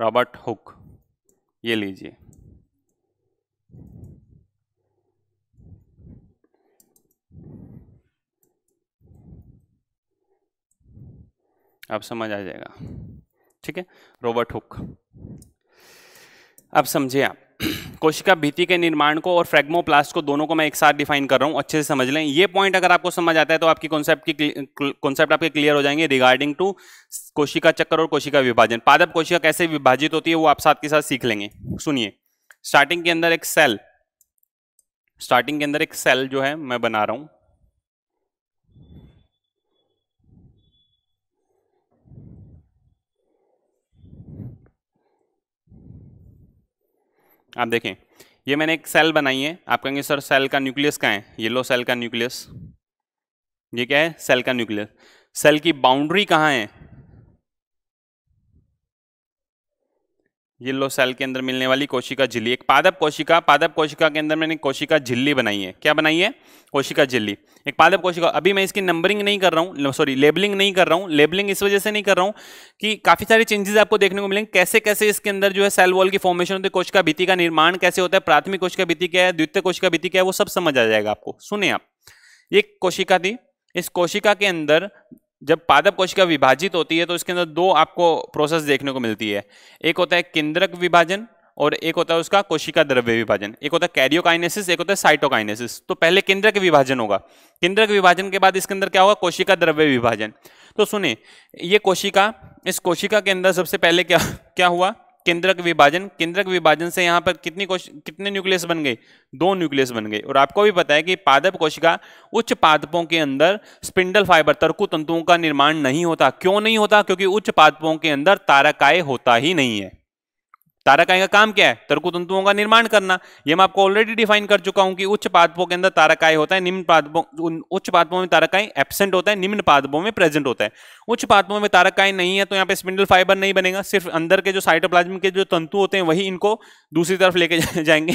रॉबर्ट हुक ये लीजिए आप समझ आ जाएगा ठीक है रॉबर्ट हुक अब समझे आप कोशिका भीति के निर्माण को और फ्रेग्मोप्लास्ट को दोनों को मैं एक साथ डिफाइन कर रहा हूँ अच्छे से समझ लें ये पॉइंट अगर आपको समझ आता है तो आपकी कॉन्सेप्ट की कॉन्सेप्ट आपके क्लियर हो जाएंगे रिगार्डिंग टू कोशिका चक्कर और कोशिका विभाजन पादप कोशिका कैसे विभाजित होती है वो आप साथ के साथ सीख लेंगे सुनिए स्टार्टिंग के अंदर एक सेल स्टार्टिंग के अंदर एक सेल जो है मैं बना रहा हूँ आप देखें ये मैंने एक सेल बनाई है आप कहेंगे सर सेल का न्यूक्लियस कहाँ है येलो सेल का न्यूक्लियस ये क्या है सेल का न्यूक्लियस सेल की बाउंड्री कहाँ है येलो सेल के अंदर मिलने वाली कोशिका झिल्ली एक पादप कोशिका पादप कोशिका के अंदर मैंने कोशिका झिल्ली बनाई है क्या बनाई है कोशिका झिल्ली एक पादप कोशिका अभी मैं इसकी नंबरिंग नहीं कर रहा हूँ सॉरी लेबलिंग नहीं कर रहा हूँ लेबलिंग इस वजह से नहीं कर रहा हूँ कि काफ़ी सारे चेंजेस आपको देखने को मिलेंगे कैसे कैसे इसके अंदर जो है सेल वॉल की फॉर्मेशन होती है कोशिका भीति का निर्माण कैसे होता है प्राथमिक कोशिका भीति क्या है द्वितीय कोशिका भीति क्या है वो सब समझ आ जाएगा आपको सुने आप एक कोशिका थी इस कोशिका के अंदर जब पादप कोशिका विभाजित होती है तो इसके अंदर दो आपको प्रोसेस देखने को मिलती है एक होता है केंद्रक विभाजन और एक होता है उसका कोशिका द्रव्य विभाजन एक होता है कैरियोकाइनेसिस एक होता है साइटोकाइनेसिस तो पहले केंद्रक विभाजन होगा केंद्रक विभाजन के बाद इसके अंदर क्या होगा कोशिका द्रव्य विभाजन तो सुने ये कोशिका इस कोशिका के अंदर सबसे पहले क्या क्या हुआ केंद्रक विभाजन केंद्रक विभाजन से यहाँ पर कितनी कितने न्यूक्लियस बन गए दो न्यूक्लियस बन गए और आपको भी पता है कि पादप कोशिका उच्च पादपों के अंदर स्पिंडल फाइबर तर्कु तंतुओं का निर्माण नहीं होता क्यों नहीं होता क्योंकि उच्च पादपों के अंदर ताराकाय होता ही नहीं है ताराकाय का काम क्या है तर्कु तंतुओं का निर्माण करना ये मैं आपको ऑलरेडी डिफाइन कर चुका हूं कि उच्च पादपों के अंदर ताराकाय होता है निम्न पादपों उच्च पादपों में ताराकाय एबसेंट होता है निम्न पादपों में प्रेजेंट होता है उच्च पादपों में ताराकाय नहीं है तो यहाँ पे स्पिंडल फाइबर नहीं बनेगा सिर्फ अंदर के जो साइटोप्लाज्म के जो तंतु होते हैं वही इनको दूसरी तरफ लेके जाएंगे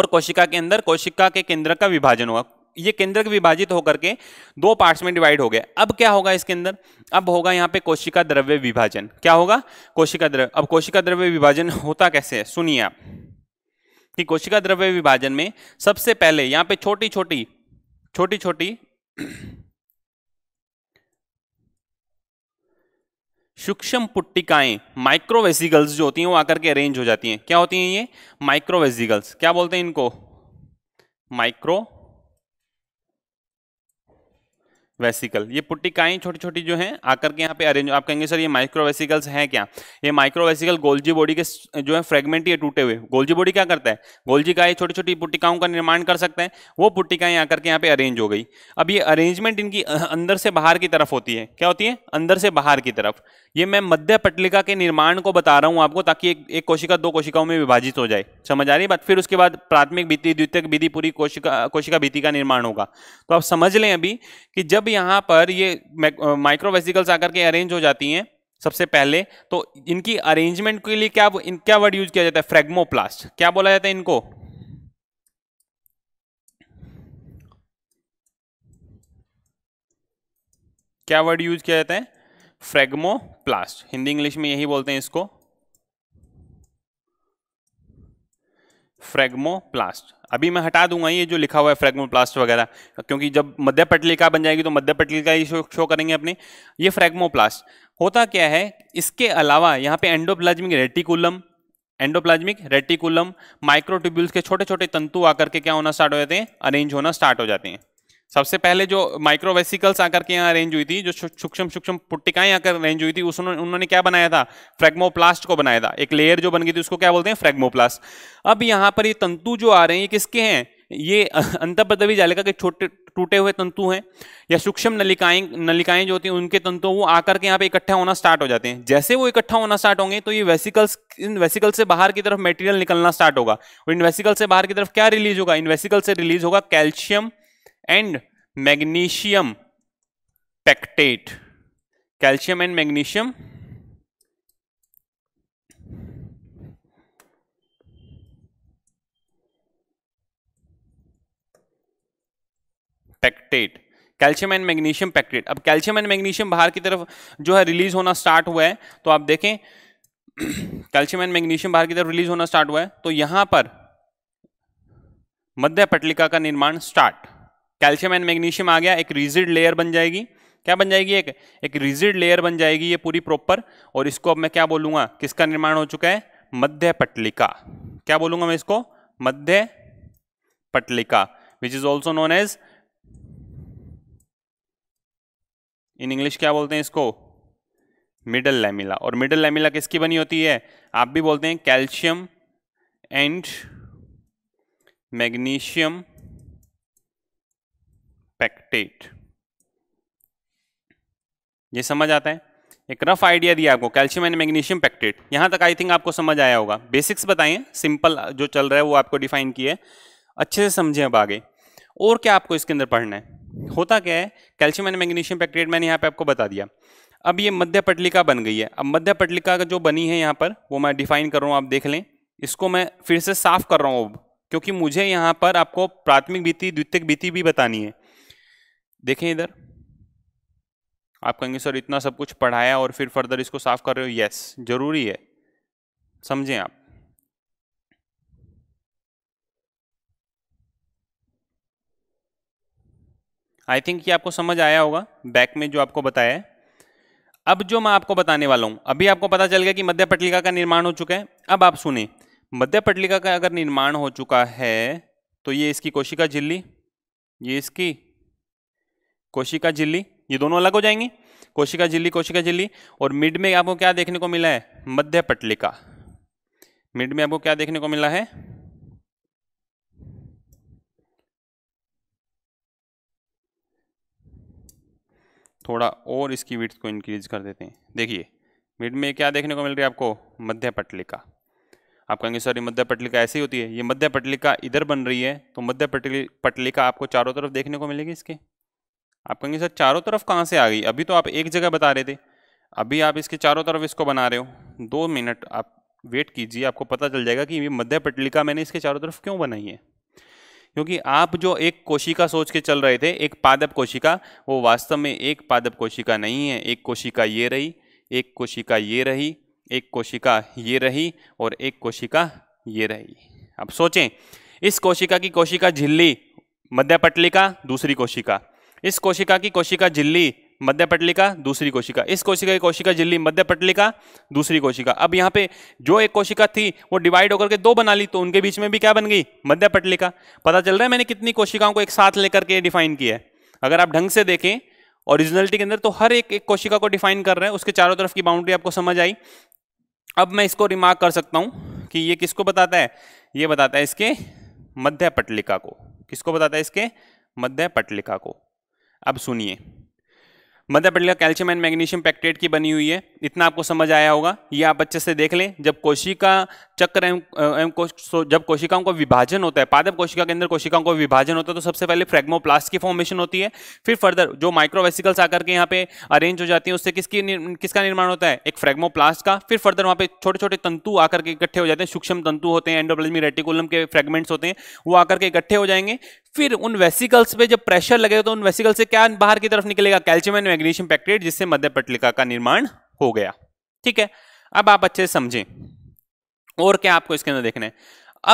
और कोशिका के अंदर कोशिका के केंद्र का विभाजन होगा ये केंद्र विभाजित होकर के दो पार्ट्स में डिवाइड हो गया अब क्या होगा इसके अंदर अब होगा यहाँ पे कोशिका द्रव्य विभाजन क्या होगा कोशिका द्रव्य अब कोशिका द्रव्य विभाजन होता कैसे है सुनिए आप कि कोशिका द्रव्य विभाजन में सबसे पहले यहाँ पे छोटी छोटी छोटी छोटी सूक्ष्म पुट्टिकाएं माइक्रोवेसिकल्स जो होती हैं वो आकर के अरेंज हो जाती हैं क्या होती हैं ये माइक्रोवेसिकल्स क्या बोलते हैं इनको माइक्रो वेसिकल ये पुट्टिकाएँ छोटी छोटी जो हैं आकर के यहाँ पे अरेंज आप कहेंगे सर ये माइक्रो वेसिकल्स हैं क्या ये माइक्रो वेसिकल गोल्जी बॉडी के जो है फ्रेगमेंट ये टूटे हुए गोल्जी बॉडी क्या करता है गोल्जी का ये छोटी छोटी पुट्टिकाओं का निर्माण कर सकते हैं वो पुट्टिकाएं आकर के यहाँ पे अरेंज हो गई अब ये अरेंजमेंट इनकी अंदर से बाहर की तरफ होती है क्या होती है अंदर से बाहर की तरफ ये मैं मध्य पटलिका के निर्माण को बता रहा हूँ आपको ताकि एक, एक कोशिका दो कोशिकाओं में विभाजित हो जाए समझ आ रही बात फिर उसके बाद प्राथमिक भीति द्वितीय विधि पूरी कोशिका कोशिका भीति का निर्माण होगा तो आप समझ लें अभी कि जब यहाँ पर ये माइक्रो वेसिकल्स आकर के अरेंज हो जाती हैं सबसे पहले तो इनकी अरेंजमेंट के लिए क्या इन, क्या वर्ड यूज किया जाता है फ्रेगमोप्लास्ट क्या बोला जाता है इनको क्या वर्ड यूज किया जाता है प्लास्ट हिंदी इंग्लिश में यही बोलते हैं इसको प्लास्ट अभी मैं हटा दूंगा ये जो लिखा हुआ है फ्रेगमोप्लास्ट वगैरह क्योंकि जब मध्य पटलिका बन जाएगी तो मध्य पटलिका ही शो, शो करेंगे अपने ये फ्रेगमोप्लास्ट होता क्या है इसके अलावा यहाँ पे endoplasmic reticulum endoplasmic reticulum microtubules के छोटे छोटे तंतु आकर के क्या होना स्टार्ट हो जाते हैं अरेंज होना स्टार्ट हो जाते हैं सबसे पहले जो माइक्रोवेसिकल्स आकर के यहाँ अरेंज हुई थी जो सूक्ष्म सूक्ष्म पुट्टिकाएं आकर अरेंज हुई थी उसने उन्होंने क्या बनाया था फ्रेगमोप्लास्ट को बनाया था एक लेयर जो बन गई थी उसको क्या बोलते हैं फ्रेगमोप्लास्ट अब यहाँ पर ये तंतु जो आ रहे हैं ये किसके हैं ये अंतपदवी जालिका के छोटे टूटे हुए तंतु हैं या सूक्ष्म नलिकाएं नलिकाएं जो होती हैं उनके तंतु वो आकर के यहाँ पे इकट्ठा होना स्टार्ट हो जाते हैं जैसे वो इकट्ठा होना स्टार्ट होंगे तो ये वेसिकल्स इन वेसिकल से बाहर की तरफ मटेरियल निकलना स्टार्ट होगा और इन वेसिकल से बाहर की तरफ क्या रिलीज होगा इन वेसिकल से रिलीज होगा calcium and magnesium pectate calcium and magnesium pectate calcium and magnesium pectate अब कैल्शियम एंड मैग्नीशियम बाहर की तरफ जो है रिलीज होना स्टार्ट हुआ है तो आप देखें कैल्शियम एंड मैग्नीशियम बाहर की तरफ रिलीज होना स्टार्ट हुआ है तो यहां पर मध्य पटलिका का निर्माण स्टार्ट कैल्शियम एंड मैग्नीशियम आ गया एक रिजिड लेयर बन जाएगी क्या बन जाएगी एक एक रिजिड लेयर बन जाएगी ये पूरी प्रॉपर और इसको अब मैं क्या बोलूँगा किसका निर्माण हो चुका है मध्य पटलिका क्या बोलूँगा मैं इसको मध्य पटलिका which is also known as in English क्या बोलते हैं इसको मिडल लेमिला और मिडल लेमिला किसकी बनी होती है आप भी बोलते हैं कैल्शियम एंड मैग्नीशियम पेक्टेट ये समझ आता है एक रफ आइडिया दिया आपको कैल्शियम एंड मैग्नीशियम पैक्टेट यहाँ तक आई थिंक आपको समझ आया होगा बेसिक्स बताएं सिंपल जो चल रहा है वो आपको डिफाइन किया है अच्छे से समझें अब आगे और क्या आपको इसके अंदर पढ़ना है होता क्या है कैल्शियम एंड मैग्नीशियम पैक्टेट मैंने यहाँ पे आपको बता दिया अब ये मध्य पटलिका बन गई है अब मध्य पटलिका जो बनी है यहाँ पर वो मैं डिफाइन कर रहा हूँ आप देख लें इसको मैं फिर से साफ कर रहा हूँ अब क्योंकि मुझे यहाँ पर आपको प्राथमिक भीति द्वितीय बीती भी बतानी है देखें इधर आप कहेंगे सर इतना सब कुछ पढ़ाया और फिर फर्दर इसको साफ कर रहे हो यस जरूरी है समझें आप आई थिंक ये आपको समझ आया होगा बैक में जो आपको बताया है अब जो मैं आपको बताने वाला हूं अभी आपको पता चल गया कि मध्य पटलिका का निर्माण हो चुका है अब आप सुने मध्य पटलिका का अगर निर्माण हो चुका है तो ये इसकी कोशिका झिल्ली ये इसकी कोशिका झिल्ली ये दोनों अलग हो जाएंगी कोशिका झिल्ली कोशिका झिल्ली और मिड में आपको क्या देखने को मिला है मध्य पटलिका मिड में आपको क्या देखने को मिला है थोड़ा और इसकी विट को इंक्रीज कर देते हैं देखिए मिड में क्या देखने को मिल रही है आपको मध्य पटलिका आप कहेंगे सॉरी मध्य पटलिका ऐसी होती है ये मध्य पटलिका इधर बन रही है तो मध्य पटली पटलिका आपको चारों तरफ देखने को मिलेगी इसके आप कहेंगे सर चारों तरफ कहाँ से आ गई अभी तो आप एक जगह बता रहे थे अभी आप इसके चारों तरफ इसको बना रहे हो दो मिनट आप वेट कीजिए आपको पता चल जाएगा कि ये मध्य पटलिका मैंने इसके चारों तरफ क्यों बनाई है क्योंकि आप जो एक कोशिका सोच के चल रहे थे एक पादप कोशिका वो वास्तव में एक पादप कोशिका नहीं है एक कोशिका ये रही एक कोशिका ये रही एक कोशिका ये रही और एक कोशिका ये रही अब सोचें इस कोशिका की कोशिका झिल्ली मध्य पटलिका दूसरी कोशिका इस कोशिका की कोशिका झिल्ली मध्य पटलिका दूसरी कोशिका इस कोशिका की कोशिका झिल्ली मध्य पटलिका दूसरी कोशिका अब यहाँ पे जो एक कोशिका थी वो डिवाइड होकर के दो बना ली तो उनके बीच में भी क्या बन गई मध्य पटलिका पता चल रहा है मैंने कितनी कोशिकाओं को एक साथ लेकर के डिफाइन किया है अगर आप ढंग से देखें ओरिजिनलिटी के अंदर तो हर एक एक कोशिका को डिफाइन कर रहे हैं उसके चारों तरफ की बाउंड्री आपको समझ आई अब मैं इसको रिमार्क कर सकता हूँ कि ये किसको बताता है ये बताता है इसके मध्य पटलिका को किसको बताता है इसके मध्य पटलिका को अब सुनिए मध्य पटेला कैल्शियम एंड मैग्नीशियम पैक्टेट की बनी हुई है इतना आपको समझ आया होगा ये आप अच्छे से देख लें जब कोशिका चक्र एवं जब कोशिकाओं का विभाजन होता है पादप कोशिका के अंदर कोशिकाओं का विभाजन होता है तो सबसे पहले फ्रेग्मोप्लास्ट की फॉर्मेशन होती है फिर फर्दर जो माइक्रोवेसिकल्स आकर के यहाँ पे अरेंज हो जाती है उससे किसकी किसका निर्माण होता है एक फ्रेग्मोप्लास्ट का फिर फर्दर वहाँ पे छोटे छोटे तंतु आकर के इकट्ठे हो जाते हैं सूक्ष्म तंतु होते हैं एंडोप्लाज्मिक रेटिकुलम के फ्रेगमेंट्स होते हैं वो आकर के इकट्ठे हो जाएंगे फिर उन वेसिकल्स पे जब प्रेशर लगेगा तो उन वेसिकल से क्या बाहर की तरफ निकलेगा कैल्शियम एंड मैग्नीशियम पैक्टेट जिससे मध्य पटलिका का निर्माण हो गया ठीक है अब आप अच्छे से समझें और क्या आपको इसके अंदर देखना है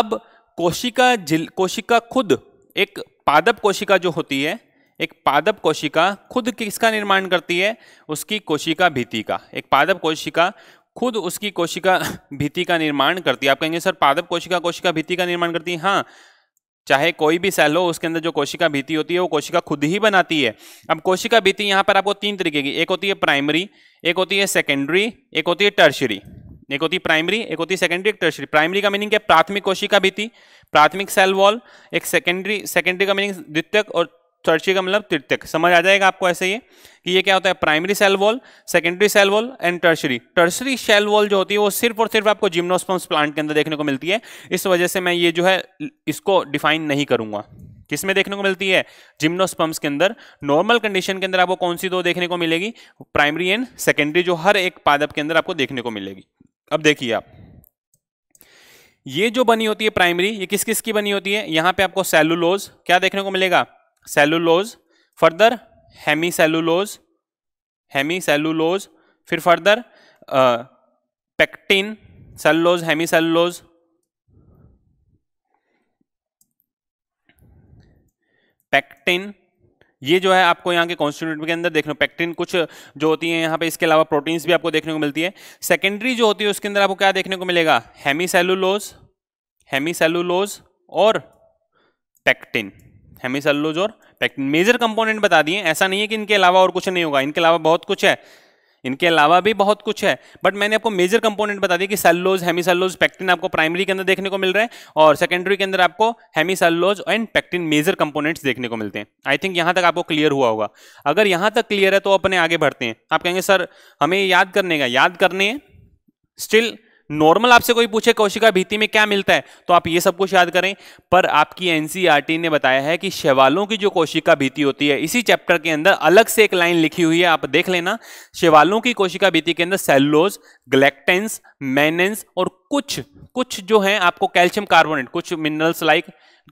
अब कोशिका जिल कोशिका खुद एक पादप कोशिका जो होती है एक पादप कोशिका खुद किसका निर्माण करती है उसकी कोशिका भीति का एक पादप कोशिका खुद उसकी कोशिका भीति का निर्माण करती है आप कहेंगे सर पादप कोशिका कोशिका भीति का निर्माण करती है हाँ चाहे कोई भी सेल हो उसके अंदर जो कोशिका भीति होती है वो कोशिका खुद ही बनाती है अब कोशिका भीति यहाँ पर आपको तीन तरीके की एक होती है प्राइमरी एक होती है सेकेंडरी एक होती है टर्शरी एक होती है प्राइमरी एक होती है सेकेंडरी एक टर्शरी प्राइमरी का मीनिंग क्या प्राथमिक कोशिका भीति प्राथमिक सेल वॉल एक सेकेंडरी सेकेंडरी का मीनिंग द्वितीयक और चर्ची का मतलब तृतीयक समझ आ जाएगा आपको ऐसे ये कि ये क्या होता है primary cell wall secondary cell wall and tertiary tertiary cell wall जो होती है वो सिर्फ और सिर्फ आपको जिम्नोस्पम्स प्लांट के अंदर देखने को मिलती है इस वजह से मैं ये जो है इसको डिफाइन नहीं करूंगा किसमें देखने को मिलती है जिम्नोस्पम्स के अंदर नॉर्मल कंडीशन के अंदर आपको कौन सी दो देखने को मिलेगी प्राइमरी एंड सेकेंडरी जो हर एक पादप के अंदर आपको देखने को मिलेगी अब देखिए आप ये जो बनी होती है प्राइमरी ये किस किस की बनी होती है यहाँ पे आपको सेलुलोज क्या देखने को मिलेगा cellulose further hemicellulose hemicellulose फिर further pectin cellulose hemicellulose pectin ये जो है आपको यहाँ के कॉन्स्टिट्यूट के अंदर देखने लो पेक्टिन कुछ जो होती है यहाँ पे इसके अलावा प्रोटीन्स भी आपको देखने को मिलती है सेकेंडरी जो होती है उसके अंदर आपको क्या देखने को मिलेगा हेमी सेलुलोज हेमी सेलुलोज और पेक्टिन हेमिसल्लोज और पैक्टिन मेजर कंपोनेंट बता दिए ऐसा नहीं है कि इनके अलावा और कुछ नहीं होगा इनके अलावा बहुत कुछ है इनके अलावा भी बहुत कुछ है बट मैंने आपको मेजर कंपोनेंट बता दिया कि सेल्लोज हेमीसेल्लोज पैक्टिन आपको प्राइमरी के अंदर देखने को मिल रहा है और सेकेंडरी के अंदर आपको hemicellulose and pectin major components देखने को मिलते हैं आई थिंक यहां तक आपको क्लियर हुआ होगा अगर यहां तक क्लियर है तो अपने आगे बढ़ते हैं आप कहेंगे सर हमें याद करने का याद करने स्टिल नॉर्मल आपसे कोई पूछे कोशिका भीति में क्या मिलता है तो आप ये सब कुछ याद करें पर आपकी एनसीईआरटी e ने बताया है कि शैवालों की जो कोशिका भीति होती है इसी चैप्टर के अंदर अलग से एक लाइन लिखी हुई है आप देख लेना शैवालों की कोशिका भीति के अंदर सेलुलोज ग्लेक्टेंस मैनेंस और कुछ कुछ जो है आपको कैल्शियम कार्बोनेट कुछ मिनरल्स लाइक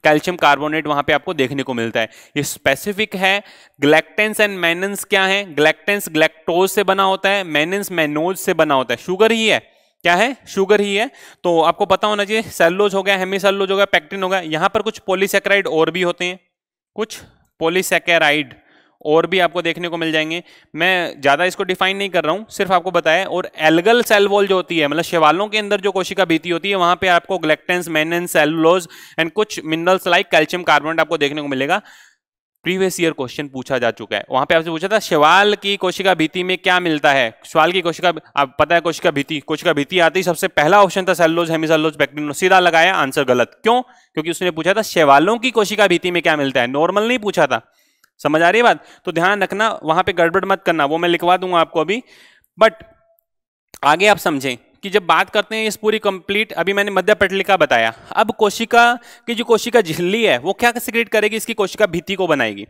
कैल्शियम कार्बोनेट वहां पे आपको देखने को मिलता है ये स्पेसिफिक है ग्लेक्टेंस एंड मैनेंस क्या है ग्लैक्टेंस ग्लेक्टोज से बना होता है मैनेंस मैनोज से बना होता है शुगर ही है क्या है शुगर ही है तो आपको पता होना चाहिए सेल्लोज हो गया सेल्लोज हो गया पैक्टिन हो गया यहाँ पर कुछ पोलिसक्राइड और भी होते हैं कुछ पोलिसक्राइड और भी आपको देखने को मिल जाएंगे मैं ज़्यादा इसको डिफाइन नहीं कर रहा हूँ सिर्फ आपको बताया और एल्गल सेल वॉल जो होती है मतलब शिवालों के अंदर जो कोशिका भीती होती है वहाँ पे आपको ग्लेक्टेंस मेनन सेलुलोज एंड कुछ मिनरल्स लाइक कैल्शियम कार्बोनेट आपको देखने को मिलेगा प्रीवियस ईयर क्वेश्चन पूछा जा चुका है वहां पे आपसे पूछा था शवाल की कोशिका भीति में क्या मिलता है शवाल की कोशिका आप पता है कोशिका भीति कोशिका भीति आती है सबसे पहला ऑप्शन था सेलोज हेमिसेलोज बैक्टीरियम सीधा लगाया आंसर गलत क्यों क्योंकि उसने पूछा था शवालों की कोशिका भीति में क्या मिलता है नॉर्मल नहीं पूछा था समझ आ रही है बात तो ध्यान रखना वहां पर गड़बड़ मत करना वो मैं लिखवा दूंगा आपको अभी बट आगे आप समझें कि जब बात करते हैं इस पूरी कंप्लीट अभी मैंने मध्य पटलिका बताया अब कोशिका की जो कोशिका झिल्ली है वो क्या सिक्रेट करेगी इसकी कोशिका भीति को बनाएगी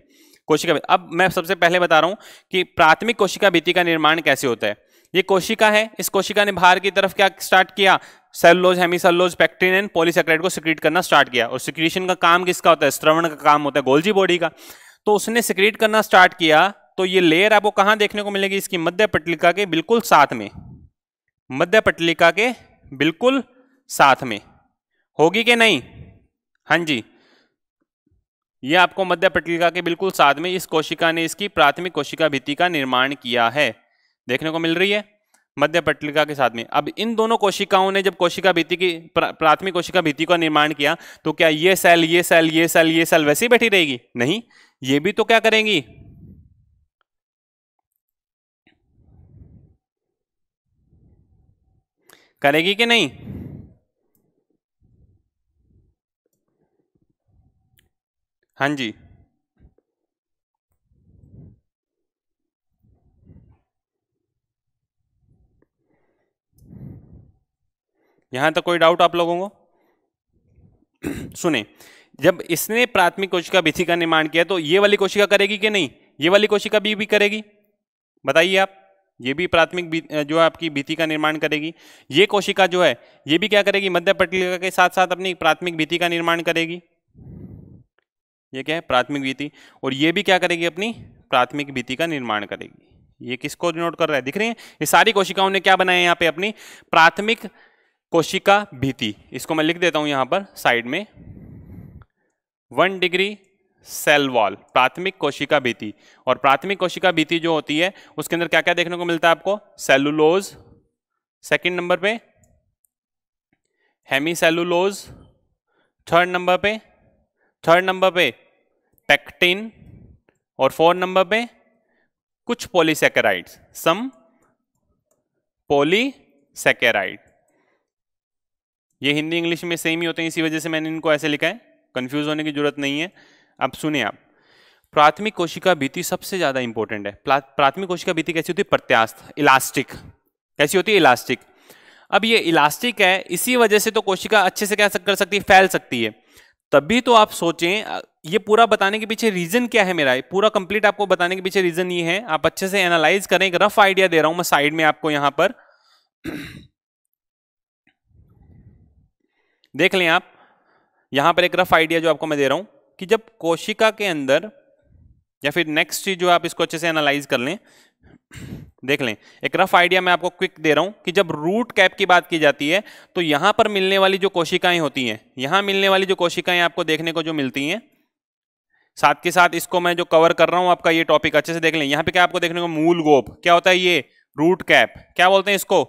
कोशिका अब मैं सबसे पहले बता रहा हूँ कि प्राथमिक कोशिका भीति का निर्माण कैसे होता है ये कोशिका है इस कोशिका ने बाहर की तरफ क्या स्टार्ट किया cellulose hemicellulose pectin and polysaccharide को सिक्रीट करना स्टार्ट किया और सिक्रीशन का काम किसका होता है श्रवण का काम होता है गोल्जी बॉडी का तो उसने सिक्रीट करना स्टार्ट किया तो ये लेयर आपको कहाँ देखने को मिलेगी इसकी मध्य पटलिका के बिल्कुल साथ में मध्य पटलिका के बिल्कुल साथ में होगी कि नहीं हाँ जी यह आपको मध्य पटलिका के बिल्कुल साथ में इस कोशिका ने इसकी प्राथमिक कोशिका भित्ति का निर्माण किया है देखने को मिल रही है मध्य पटलिका के साथ में अब इन दोनों कोशिकाओं ने जब कोशिका भित्ति की प्राथमिक कोशिका भित्ति का निर्माण किया तो क्या ये सेल ये सेल ये सेल ये सेल वैसी बैठी रहेगी नहीं ये भी तो क्या करेंगी करेगी कि नहीं हाँ जी यहां तक कोई डाउट आप लोगों को सुने जब इसने प्राथमिक कोशिका भिथी का निर्माण किया तो ये वाली कोशिका करेगी कि नहीं ये वाली कोशिका भी, भी करेगी बताइए आप ये भी प्राथमिक जो है आपकी भीति का निर्माण करेगी ये कोशिका जो है ये भी क्या करेगी मध्य पटलिका के साथ साथ अपनी प्राथमिक भीति का निर्माण करेगी ये क्या है प्राथमिक भीति और ये भी क्या करेगी अपनी प्राथमिक भीति का निर्माण करेगी ये किसको नोट कर रहा है दिख रही है ये सारी कोशिकाओं ने क्या बनाया यहाँ पे अपनी प्राथमिक कोशिका भीति इसको मैं लिख देता हूँ यहाँ पर साइड में वन डिग्री सेल वॉल प्राथमिक कोशिका भीति और प्राथमिक कोशिका भीति जो होती है उसके अंदर क्या क्या देखने को मिलता है आपको सेलुलोज सेकंड नंबर पे हेमी सेलुलोज थर्ड नंबर पे थर्ड नंबर पे पेक्टिन और फोर्थ नंबर पे कुछ पोलीसेकेराइड्स सम पोलीसेकेराइड ये हिंदी इंग्लिश में सेम ही होते हैं इसी वजह से मैंने इनको ऐसे लिखा है कंफ्यूज होने की जरूरत नहीं है अब सुने आप प्राथमिक कोशिका भीति सबसे ज़्यादा इंपॉर्टेंट है प्राथमिक कोशिका भीति कैसी होती है प्रत्यास्थ इलास्टिक कैसी होती है इलास्टिक अब ये इलास्टिक है इसी वजह से तो कोशिका अच्छे से क्या कर सकती है फैल सकती है तभी तो आप सोचें ये पूरा बताने के पीछे रीजन क्या है मेरा पूरा कंप्लीट आपको बताने के पीछे रीजन ये है आप अच्छे से एनालाइज करें एक रफ आइडिया दे रहा हूं मैं साइड में आपको यहां पर देख लें आप यहां पर एक रफ आइडिया जो आपको मैं दे रहा हूं कि जब कोशिका के अंदर या फिर नेक्स्ट चीज जो आप इसको अच्छे से एनालाइज कर लें देख लें एक रफ आइडिया मैं आपको क्विक दे रहा हूं कि जब रूट कैप की बात की जाती है तो यहां पर मिलने वाली जो कोशिकाएं होती हैं यहां मिलने वाली जो कोशिकाएं आपको देखने को जो मिलती हैं साथ के साथ इसको मैं जो कवर कर रहा हूं आपका ये टॉपिक अच्छे से देख लें यहाँ पे क्या आपको देखने को मूल गोप क्या होता है ये रूट कैप क्या बोलते हैं इसको